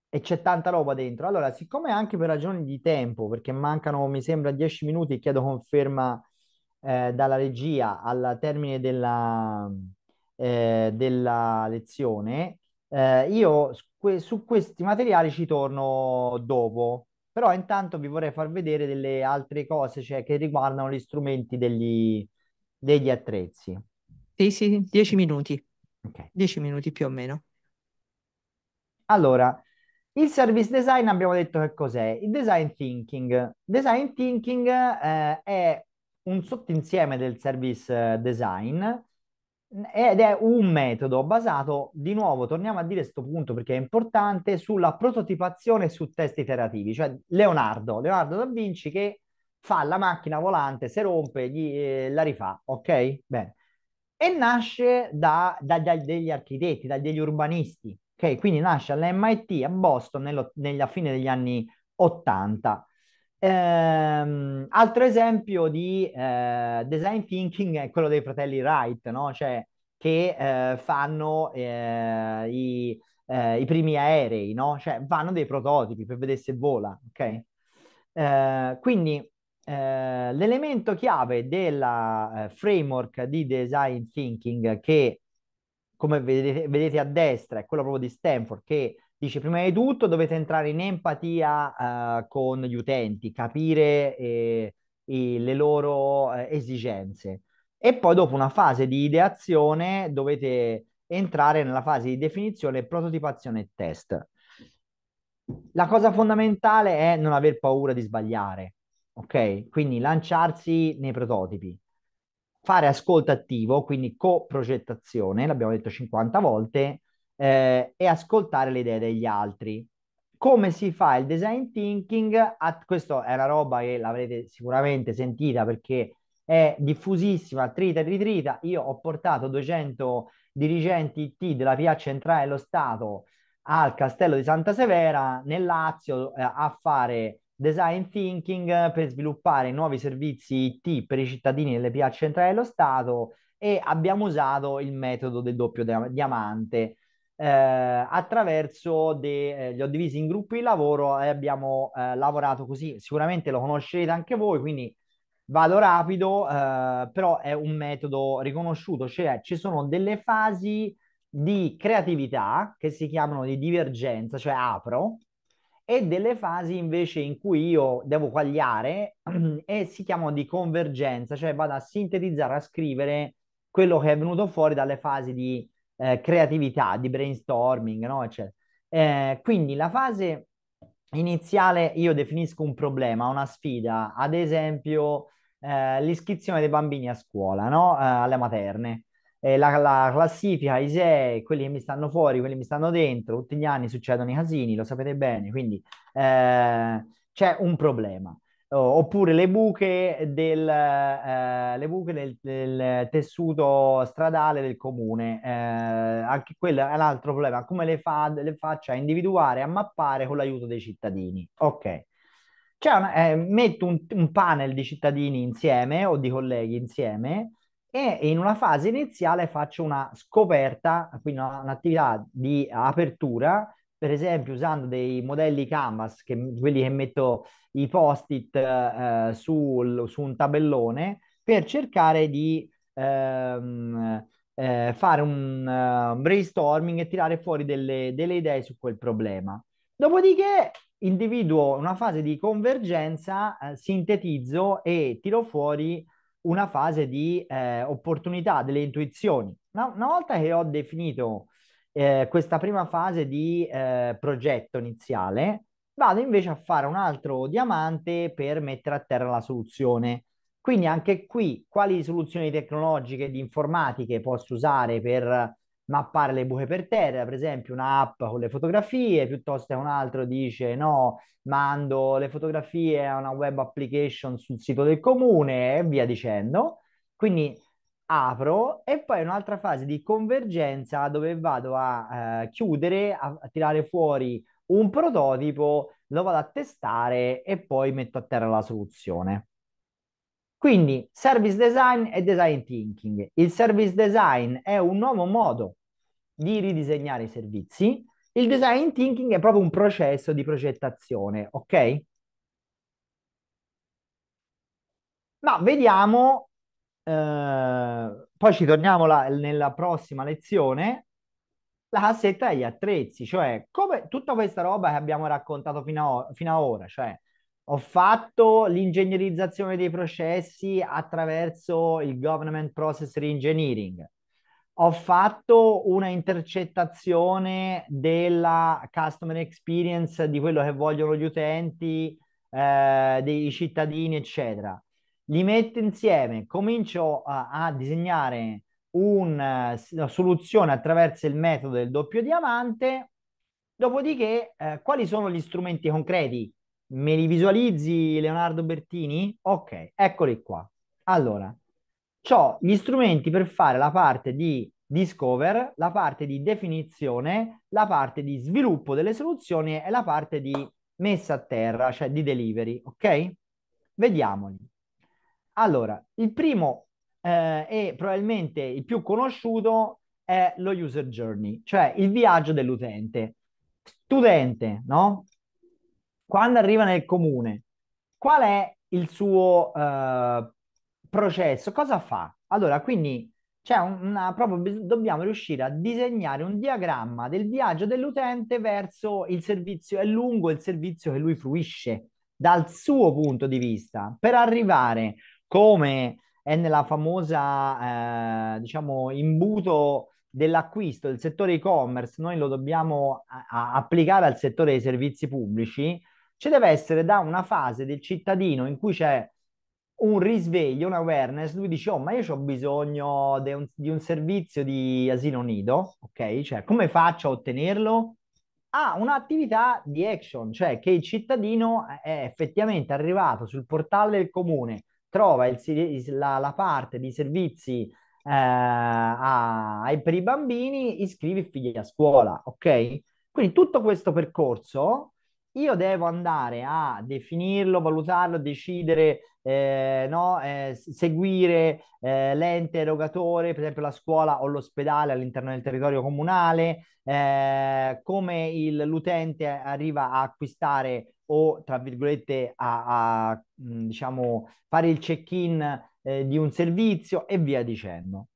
e, c'è tanta roba dentro. Allora, siccome anche per ragioni di tempo, perché mancano, mi sembra, 10 minuti, chiedo conferma eh, dalla regia al termine della, eh, della lezione, eh, io su questi materiali ci torno dopo, però intanto vi vorrei far vedere delle altre cose, cioè che riguardano gli strumenti degli, degli attrezzi. Sì, sì, dieci minuti, dieci minuti più o meno. Allora, il service design abbiamo detto che cos'è? Il design thinking. Design thinking, eh, è un sottinsieme del service eh, design ed è un metodo basato, di nuovo, torniamo a dire questo punto perché è importante, sulla prototipazione su test iterativi, cioè Leonardo, Leonardo da Vinci che fa la macchina volante, se rompe, gli, eh, la rifà, ok? Bene. E nasce da, da, da degli architetti, da degli urbanisti, ok? Quindi nasce all'MIT a Boston nello, nella fine degli anni 80. Ehm, altro esempio di eh, design thinking è quello dei fratelli Wright, no? cioè, che eh, fanno eh, i, eh, i, primi aerei, no? cioè, fanno dei prototipi per vedere se vola. Okay? Eh, quindi eh, l'elemento chiave del framework di design thinking che come vedete, vedete, a destra è quello proprio di Stanford che Dice, prima di tutto dovete entrare in empatia eh, con gli utenti, capire eh, i, le loro eh, esigenze. E poi dopo una fase di ideazione dovete entrare nella fase di definizione, prototipazione e test. La cosa fondamentale è non aver paura di sbagliare, ok? Quindi lanciarsi nei prototipi, fare ascolto attivo, quindi coprogettazione, l'abbiamo detto 50 volte, eh, e ascoltare le idee degli altri. Come si fa il design thinking? A, questo è una roba che l'avrete sicuramente sentita perché è diffusissima, trita e ritrita. Io ho portato 200 dirigenti IT della PIA Centrale dello Stato al Castello di Santa Severa nel Lazio eh, a fare design thinking per sviluppare nuovi servizi IT per i cittadini delle PIA Centrale dello Stato e abbiamo usato il metodo del doppio diamante eh, attraverso de, eh, li ho divisi in gruppi di lavoro e abbiamo eh, lavorato così. Sicuramente lo conoscete anche voi, quindi vado rapido, eh, però è un metodo riconosciuto, cioè ci sono delle fasi di creatività che si chiamano di divergenza, cioè apro, e delle fasi invece in cui io devo quagliare *clears throat* e si chiamano di convergenza, cioè vado a sintetizzare, a scrivere quello che è venuto fuori dalle fasi di eh, creatività, di brainstorming, no? Cioè, Eh, quindi la fase iniziale io definisco un problema, una sfida, ad esempio eh, l'iscrizione dei bambini a scuola, no? eh, alle materne. Eh, la, la, classifica, ISEE, quelli che mi stanno fuori, quelli che mi stanno dentro, tutti gli anni succedono i casini, lo sapete bene, quindi eh, c'è un problema oppure le buche del, eh, le buche del, del tessuto stradale del comune. Eh, anche quello è un altro problema, come le, fa, le faccia a individuare, a mappare con l'aiuto dei cittadini. Ok. Una, eh, metto un, un, panel di cittadini insieme o di colleghi insieme e in una fase iniziale faccio una scoperta, quindi un'attività di apertura, per esempio usando dei modelli canvas, che, quelli che metto i post-it eh, sul, su un tabellone per cercare di ehm, eh, fare un uh, brainstorming e tirare fuori delle, delle idee su quel problema. Dopodiché individuo una fase di convergenza, eh, sintetizzo e tiro fuori una fase di eh, opportunità, delle intuizioni. Una, una, volta che ho definito eh, questa prima fase di eh, progetto iniziale, vado invece a fare un altro diamante per mettere a terra la soluzione. Quindi anche qui, quali soluzioni tecnologiche ed informatiche posso usare per mappare le buche per terra, per esempio un'app con le fotografie, piuttosto che un altro dice no, mando le fotografie a una web application sul sito del comune e via dicendo. Quindi apro e poi un'altra fase di convergenza dove vado a eh, chiudere, a, a tirare fuori un prototipo, lo vado a testare e poi metto a terra la soluzione. Quindi service design e design thinking. Il service design è un nuovo modo di ridisegnare i servizi. Il design thinking è proprio un processo di progettazione, ok? Ma vediamo, eh, poi ci torniamo la, nella prossima lezione, la cassetta gli attrezzi, cioè come tutta questa roba che abbiamo raccontato fino a, fino a ora, cioè ho fatto l'ingegnerizzazione dei processi attraverso il Government Process Reengineering, ho fatto una intercettazione della customer experience di quello che vogliono gli utenti, eh, dei cittadini, eccetera. Li metto insieme, comincio a, a disegnare una eh, soluzione attraverso il metodo del doppio diamante, dopodiché eh, quali sono gli strumenti concreti? Me li visualizzi Leonardo Bertini? Ok, eccoli qua. Allora, ho gli strumenti per fare la parte di discover, la parte di definizione, la parte di sviluppo delle soluzioni e la parte di messa a terra, cioè di delivery, ok? Vediamoli. Allora, il primo eh, e probabilmente il più conosciuto è lo user journey, cioè il viaggio dell'utente. Studente, no? Quando arriva nel comune, qual è il suo eh, processo? Cosa fa? Allora, quindi c'è una, proprio dobbiamo riuscire a disegnare un diagramma del viaggio dell'utente verso il servizio, è lungo il servizio che lui fruisce dal suo punto di vista per arrivare come è nella famosa, eh, diciamo, imbuto dell'acquisto del settore e-commerce, noi lo dobbiamo a- a applicare al settore dei servizi pubblici, ci deve essere da una fase del cittadino in cui c'è un risveglio, un awareness, lui dice, oh, ma io ho bisogno un, di un servizio di asilo nido, ok? Cioè, come faccio a ottenerlo? Ha ah, un'attività di action, cioè che il cittadino è effettivamente arrivato sul portale del comune, trova il, la, la, parte di servizi eh, a, ai, per i bambini, iscrivi i figli a scuola, ok? Quindi tutto questo percorso io devo andare a definirlo, valutarlo, decidere, eh, no, eh, seguire eh, l'ente erogatore, per esempio la scuola o l'ospedale all'interno del territorio comunale, eh, come l'utente arriva a acquistare o, tra virgolette, a, a diciamo, fare il check-in eh, di un servizio e via dicendo.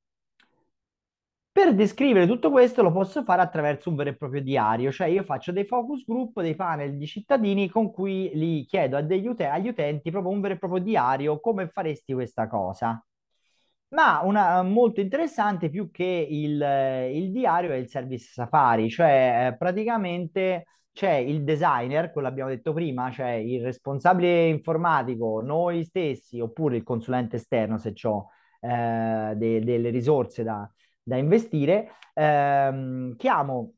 Per descrivere tutto questo lo posso fare attraverso un vero e proprio diario, cioè io faccio dei focus group, dei panel di cittadini con cui li chiedo ut- agli utenti proprio un vero e proprio diario come faresti questa cosa. Ma una, molto interessante più che il, il diario è il service Safari, cioè eh, praticamente c'è il designer, quello abbiamo detto prima, cioè il responsabile informatico, noi stessi oppure il consulente esterno se ho eh, de- delle risorse da da investire, ehm, chiamo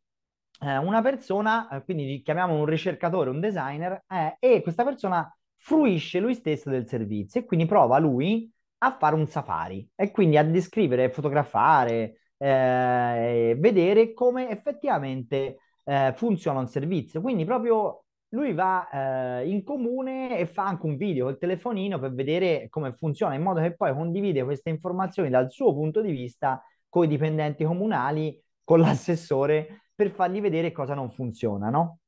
eh, una persona, eh, quindi chiamiamo un ricercatore, un designer, eh, e questa persona fruisce lui stesso del servizio e quindi prova lui a fare un safari e quindi a descrivere, fotografare, eh, vedere come effettivamente eh, funziona un servizio. Quindi proprio lui va eh, in comune e fa anche un video col telefonino per vedere come funziona, in modo che poi condivide queste informazioni dal suo punto di vista con i dipendenti comunali, con l'assessore, per fargli vedere cosa non funziona, no?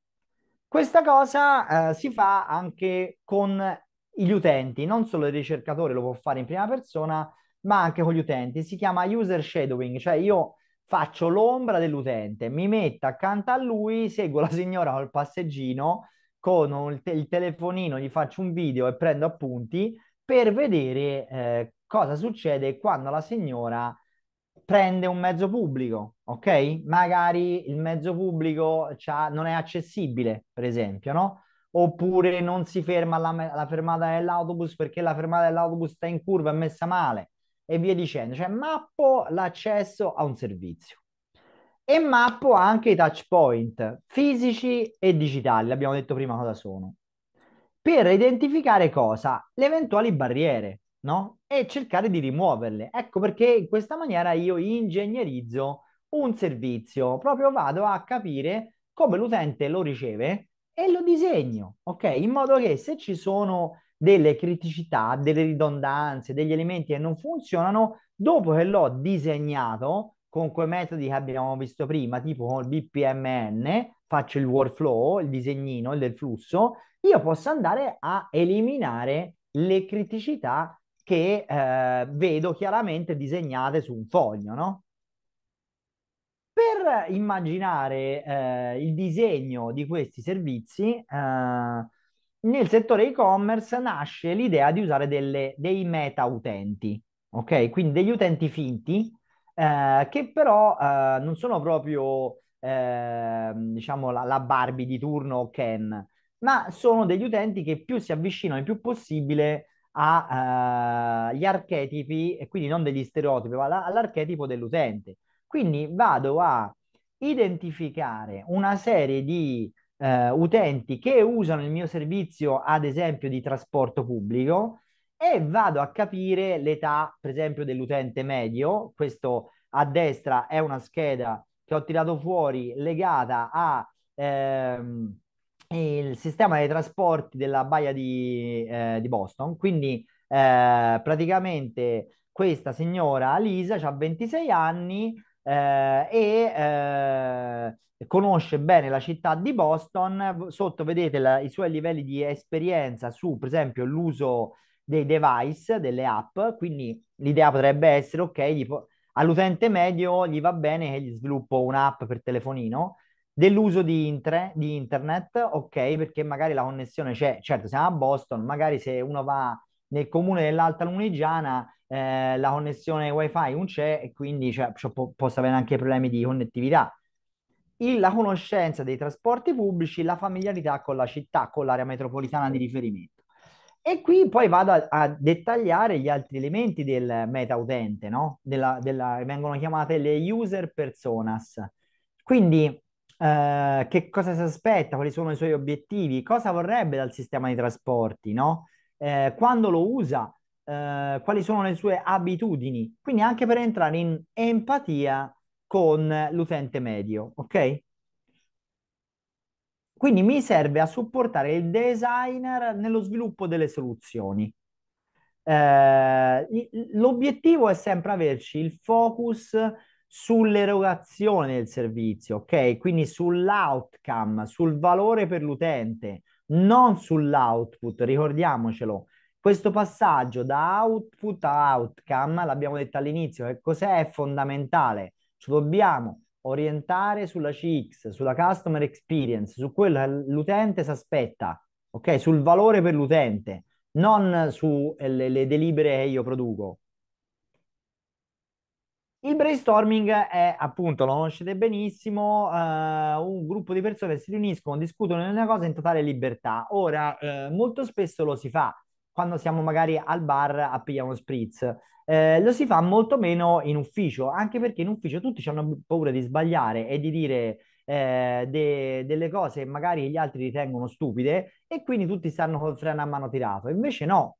Questa cosa eh, si fa anche con gli utenti, non solo il ricercatore lo può fare in prima persona, ma anche con gli utenti. Si chiama user shadowing, cioè io faccio l'ombra dell'utente, mi metto accanto a lui, seguo la signora col passeggino, con il, te- il telefonino gli faccio un video e prendo appunti per vedere eh, cosa succede quando la signora prende un mezzo pubblico, ok? Magari il mezzo pubblico non è accessibile, per esempio, no? Oppure non si ferma la, alla fermata dell'autobus perché la fermata dell'autobus sta in curva, è messa male e via dicendo. Cioè mappo l'accesso a un servizio e mappo anche i touch point fisici e digitali, l'abbiamo detto prima cosa sono, per identificare cosa? Le eventuali barriere no? E cercare di rimuoverle. Ecco perché in questa maniera io ingegnerizzo un servizio, proprio vado a capire come l'utente lo riceve e lo disegno, ok? In modo che se ci sono delle criticità, delle ridondanze, degli elementi che non funzionano, dopo che l'ho disegnato con quei metodi che abbiamo visto prima, tipo con il BPMN, faccio il workflow, il disegnino, il del flusso, io posso andare a eliminare le criticità che eh, vedo chiaramente disegnate su un foglio, no? Per immaginare eh, il disegno di questi servizi, eh, nel settore e-commerce nasce l'idea di usare delle, dei meta-utenti, ok? Quindi degli utenti finti eh, che però eh, non sono proprio, ehm, diciamo, la, la, Barbie di turno o Ken, ma sono degli utenti che più si avvicinano il più possibile agli eh, uh, archetipi, e quindi non degli stereotipi, ma alla, all'archetipo dell'utente. Quindi vado a identificare una serie di uh, utenti che usano il mio servizio, ad esempio, di trasporto pubblico e vado a capire l'età, per esempio, dell'utente medio. Questo a destra è una scheda che ho tirato fuori legata a... Ehm, il sistema dei trasporti della baia di, eh, di Boston. Quindi eh, praticamente questa signora Lisa ha 26 anni eh, e eh, conosce bene la città di Boston. Sotto vedete la, i suoi livelli di esperienza su, per esempio, l'uso dei device, delle app. Quindi l'idea potrebbe essere, ok, po- all'utente medio gli va bene che gli sviluppo un'app per telefonino dell'uso di, intre, di, internet, ok, perché magari la connessione c'è, certo siamo a Boston, magari se uno va nel comune dell'Alta Lunigiana eh, la connessione wifi non c'è e quindi cioè, può, posso avere anche problemi di connettività. Il, la conoscenza dei trasporti pubblici, la familiarità con la città, con l'area metropolitana di riferimento. E qui poi vado a, a dettagliare gli altri elementi del meta utente, no? Della, della, vengono chiamate le user personas. Quindi eh, che cosa si aspetta, quali sono i suoi obiettivi, cosa vorrebbe dal sistema di trasporti, no? eh, quando lo usa, eh, quali sono le sue abitudini. Quindi anche per entrare in empatia con l'utente medio, ok? Quindi mi serve a supportare il designer nello sviluppo delle soluzioni. Eh, l'obiettivo è sempre averci il focus sull'erogazione del servizio, ok? Quindi sull'outcome, sul valore per l'utente, non sull'output, ricordiamocelo. Questo passaggio da output a outcome, l'abbiamo detto all'inizio, che cos'è? È fondamentale. Ci dobbiamo orientare sulla CX, sulla customer experience, su quello che l'utente si aspetta, ok? Sul valore per l'utente, non sulle eh, delibere che io produco. Il brainstorming è appunto, lo conoscete benissimo, eh, un gruppo di persone si riuniscono, discutono di una cosa in totale libertà. Ora, eh, molto spesso lo si fa quando siamo magari al bar a pigliare uno spritz, eh, lo si fa molto meno in ufficio, anche perché in ufficio tutti hanno paura di sbagliare e di dire eh, de- delle cose che magari gli altri ritengono stupide e quindi tutti stanno col freno a mano tirato. Invece no,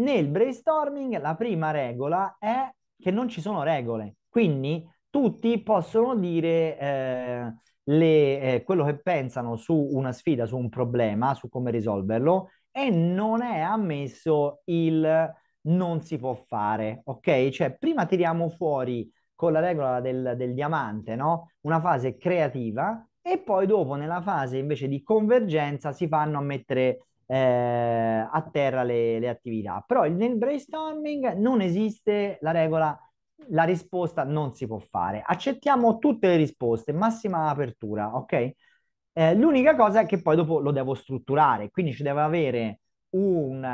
nel brainstorming la prima regola è che non ci sono regole. Quindi tutti possono dire eh, le, eh, quello che pensano su una sfida, su un problema, su come risolverlo e non è ammesso il non si può fare, ok? Cioè prima tiriamo fuori con la regola del, del diamante, no? Una fase creativa e poi dopo nella fase invece di convergenza si fanno a mettere eh, atterra le, le attività. Però nel brainstorming non esiste la regola la risposta non si può fare. Accettiamo tutte le risposte, massima apertura, ok? Eh, l'unica cosa è che poi dopo lo devo strutturare, quindi ci deve avere un,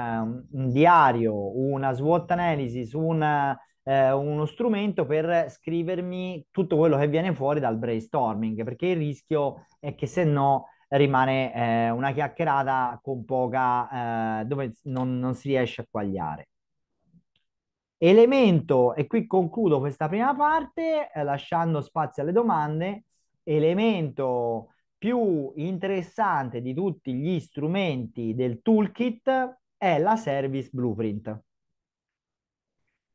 un diario, una SWOT analysis, una, eh, uno strumento per scrivermi tutto quello che viene fuori dal brainstorming, perché il rischio è che se no rimane eh, una chiacchierata con poca, eh, dove non, non, si riesce a quagliare. Elemento, e qui concludo questa prima parte, eh, lasciando spazio alle domande, elemento più interessante di tutti gli strumenti del toolkit è la service blueprint.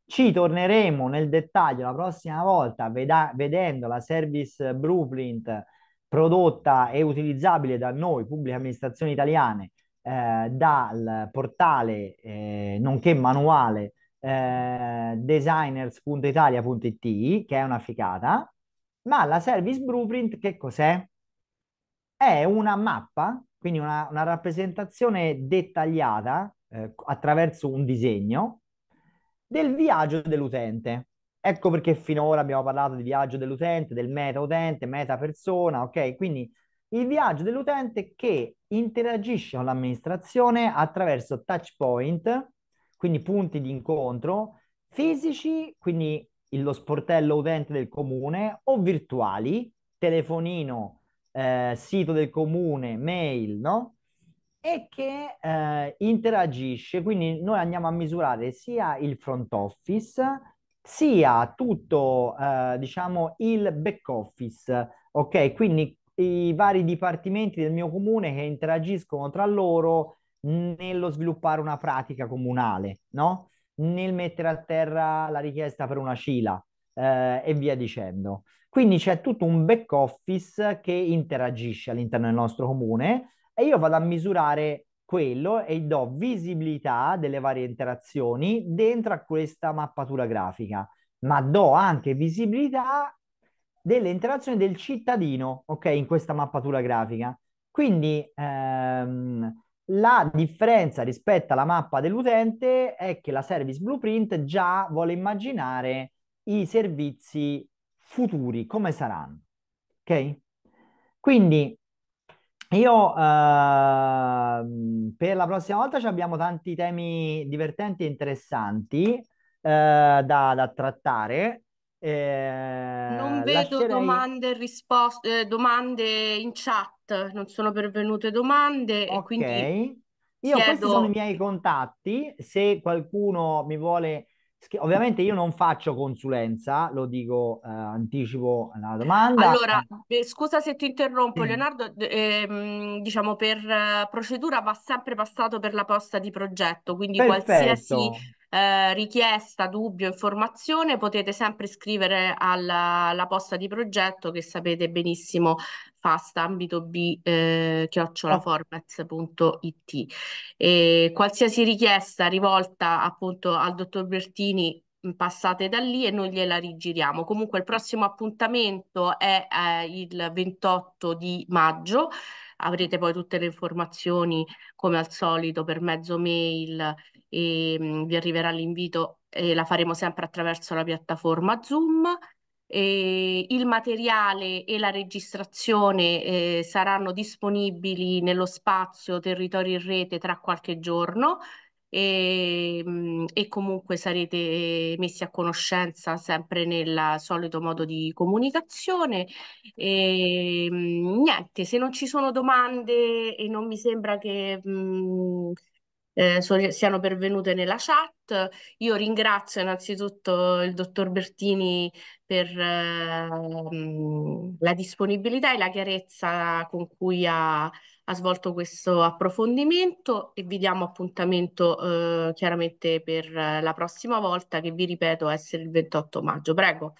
Ci torneremo nel dettaglio la prossima volta veda- vedendo la service blueprint prodotta e utilizzabile da noi, pubbliche amministrazioni italiane, eh, dal portale eh, nonché manuale eh, designers.italia.it, che è una ficata, ma la Service Blueprint che cos'è? È una mappa, quindi una, una rappresentazione dettagliata eh, attraverso un disegno del viaggio dell'utente. Ecco perché finora abbiamo parlato di viaggio dell'utente, del meta utente, meta persona, ok? Quindi il viaggio dell'utente che interagisce con l'amministrazione attraverso touch point, quindi punti di incontro fisici, quindi lo sportello utente del comune, o virtuali, telefonino, eh, sito del comune, mail, no? E che eh, interagisce, quindi noi andiamo a misurare sia il front office sia tutto, eh, diciamo, il back office, ok? Quindi i vari dipartimenti del mio comune che interagiscono tra loro nello sviluppare una pratica comunale, no? Nel mettere a terra la richiesta per una CILA eh, e via dicendo. Quindi c'è tutto un back office che interagisce all'interno del nostro comune e io vado a misurare quello e do visibilità delle varie interazioni dentro a questa mappatura grafica, ma do anche visibilità delle interazioni del cittadino, ok, in questa mappatura grafica. Quindi ehm, la differenza rispetto alla mappa dell'utente è che la Service Blueprint già vuole immaginare i servizi futuri, come saranno, ok? Quindi io ehm, per la prossima volta ci abbiamo tanti temi divertenti e interessanti eh, da, da trattare. Eh, Non vedo lascerei- domande e risposte, eh, domande in chat, non sono pervenute domande e quindi Io, questi sono i miei contatti. Se qualcuno mi vuole Ovviamente io non faccio consulenza, lo dico, eh, anticipo la domanda. Allora, eh, scusa se ti interrompo, mm. Leonardo, ehm, diciamo per eh, procedura va sempre passato per la posta di progetto, quindi Perfetto. qualsiasi eh, richiesta, dubbio, informazione potete sempre scrivere alla, alla, posta di progetto che sapete benissimo fa stambito b eh, chiocciolaformats.it e qualsiasi richiesta rivolta appunto al dottor Bertini mm, passate da lì e noi gliela rigiriamo. Comunque il prossimo appuntamento è eh, il 28 di maggio Avrete poi tutte le informazioni come al solito per mezzo mail e ehm, mh, vi arriverà l'invito e la faremo sempre attraverso la piattaforma Zoom. E ehm, il materiale e la registrazione eh, saranno disponibili nello spazio Territori in Rete tra qualche giorno e, mhmm, e, comunque sarete messi a conoscenza sempre nel solito modo di comunicazione. E, mhmm, niente, se non ci sono domande e non mi sembra che mh, mhmm, eh, so, siano pervenute nella chat, io ringrazio innanzitutto il dottor Bertini per eh, la disponibilità e la chiarezza con cui ha ha svolto questo approfondimento e vi diamo appuntamento eh, chiaramente per eh, la prossima volta che vi ripeto essere il 28 maggio. Prego.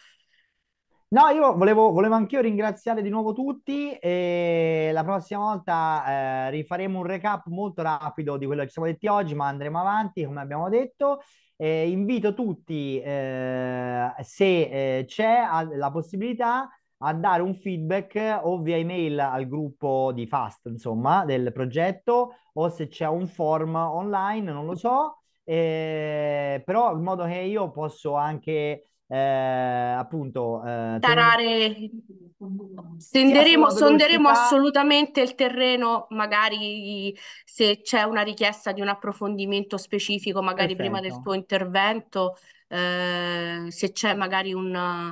No, io volevo, volevo anch'io ringraziare di nuovo tutti e la prossima volta eh, rifaremo un recap molto rapido di quello che ci siamo detti oggi, ma andremo avanti come abbiamo detto. Eh, invito tutti, eh, se eh, c'è la possibilità, a dare un feedback o via email al gruppo di Fast, insomma, del progetto, o se c'è un form online, non lo so, eh, però in modo che io posso anche eh, appunto eh, tarare Senderemo, sonderemo assolutamente il terreno, magari se c'è una richiesta di un approfondimento specifico, magari Perfetto. prima del tuo intervento, eh, se c'è magari un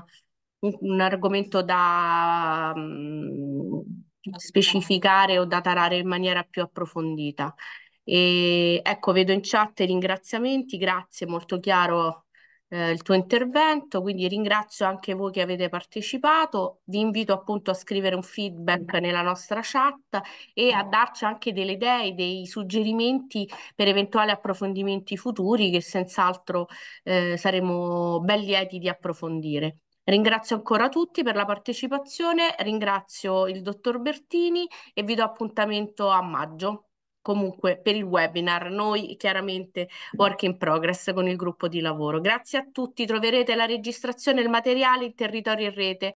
un, argomento da um, specificare o da tarare in maniera più approfondita. E, ecco, vedo in chat i ringraziamenti, grazie, molto chiaro eh, il tuo intervento, quindi ringrazio anche voi che avete partecipato, vi invito appunto a scrivere un feedback nella nostra chat e a darci anche delle idee, dei suggerimenti per eventuali approfondimenti futuri che senz'altro eh, saremo ben lieti di approfondire. Ringrazio ancora tutti per la partecipazione, ringrazio il dottor Bertini e vi do appuntamento a maggio comunque per il webinar, noi chiaramente work in progress con il gruppo di lavoro. Grazie a tutti, troverete la registrazione e il materiale in territorio in rete.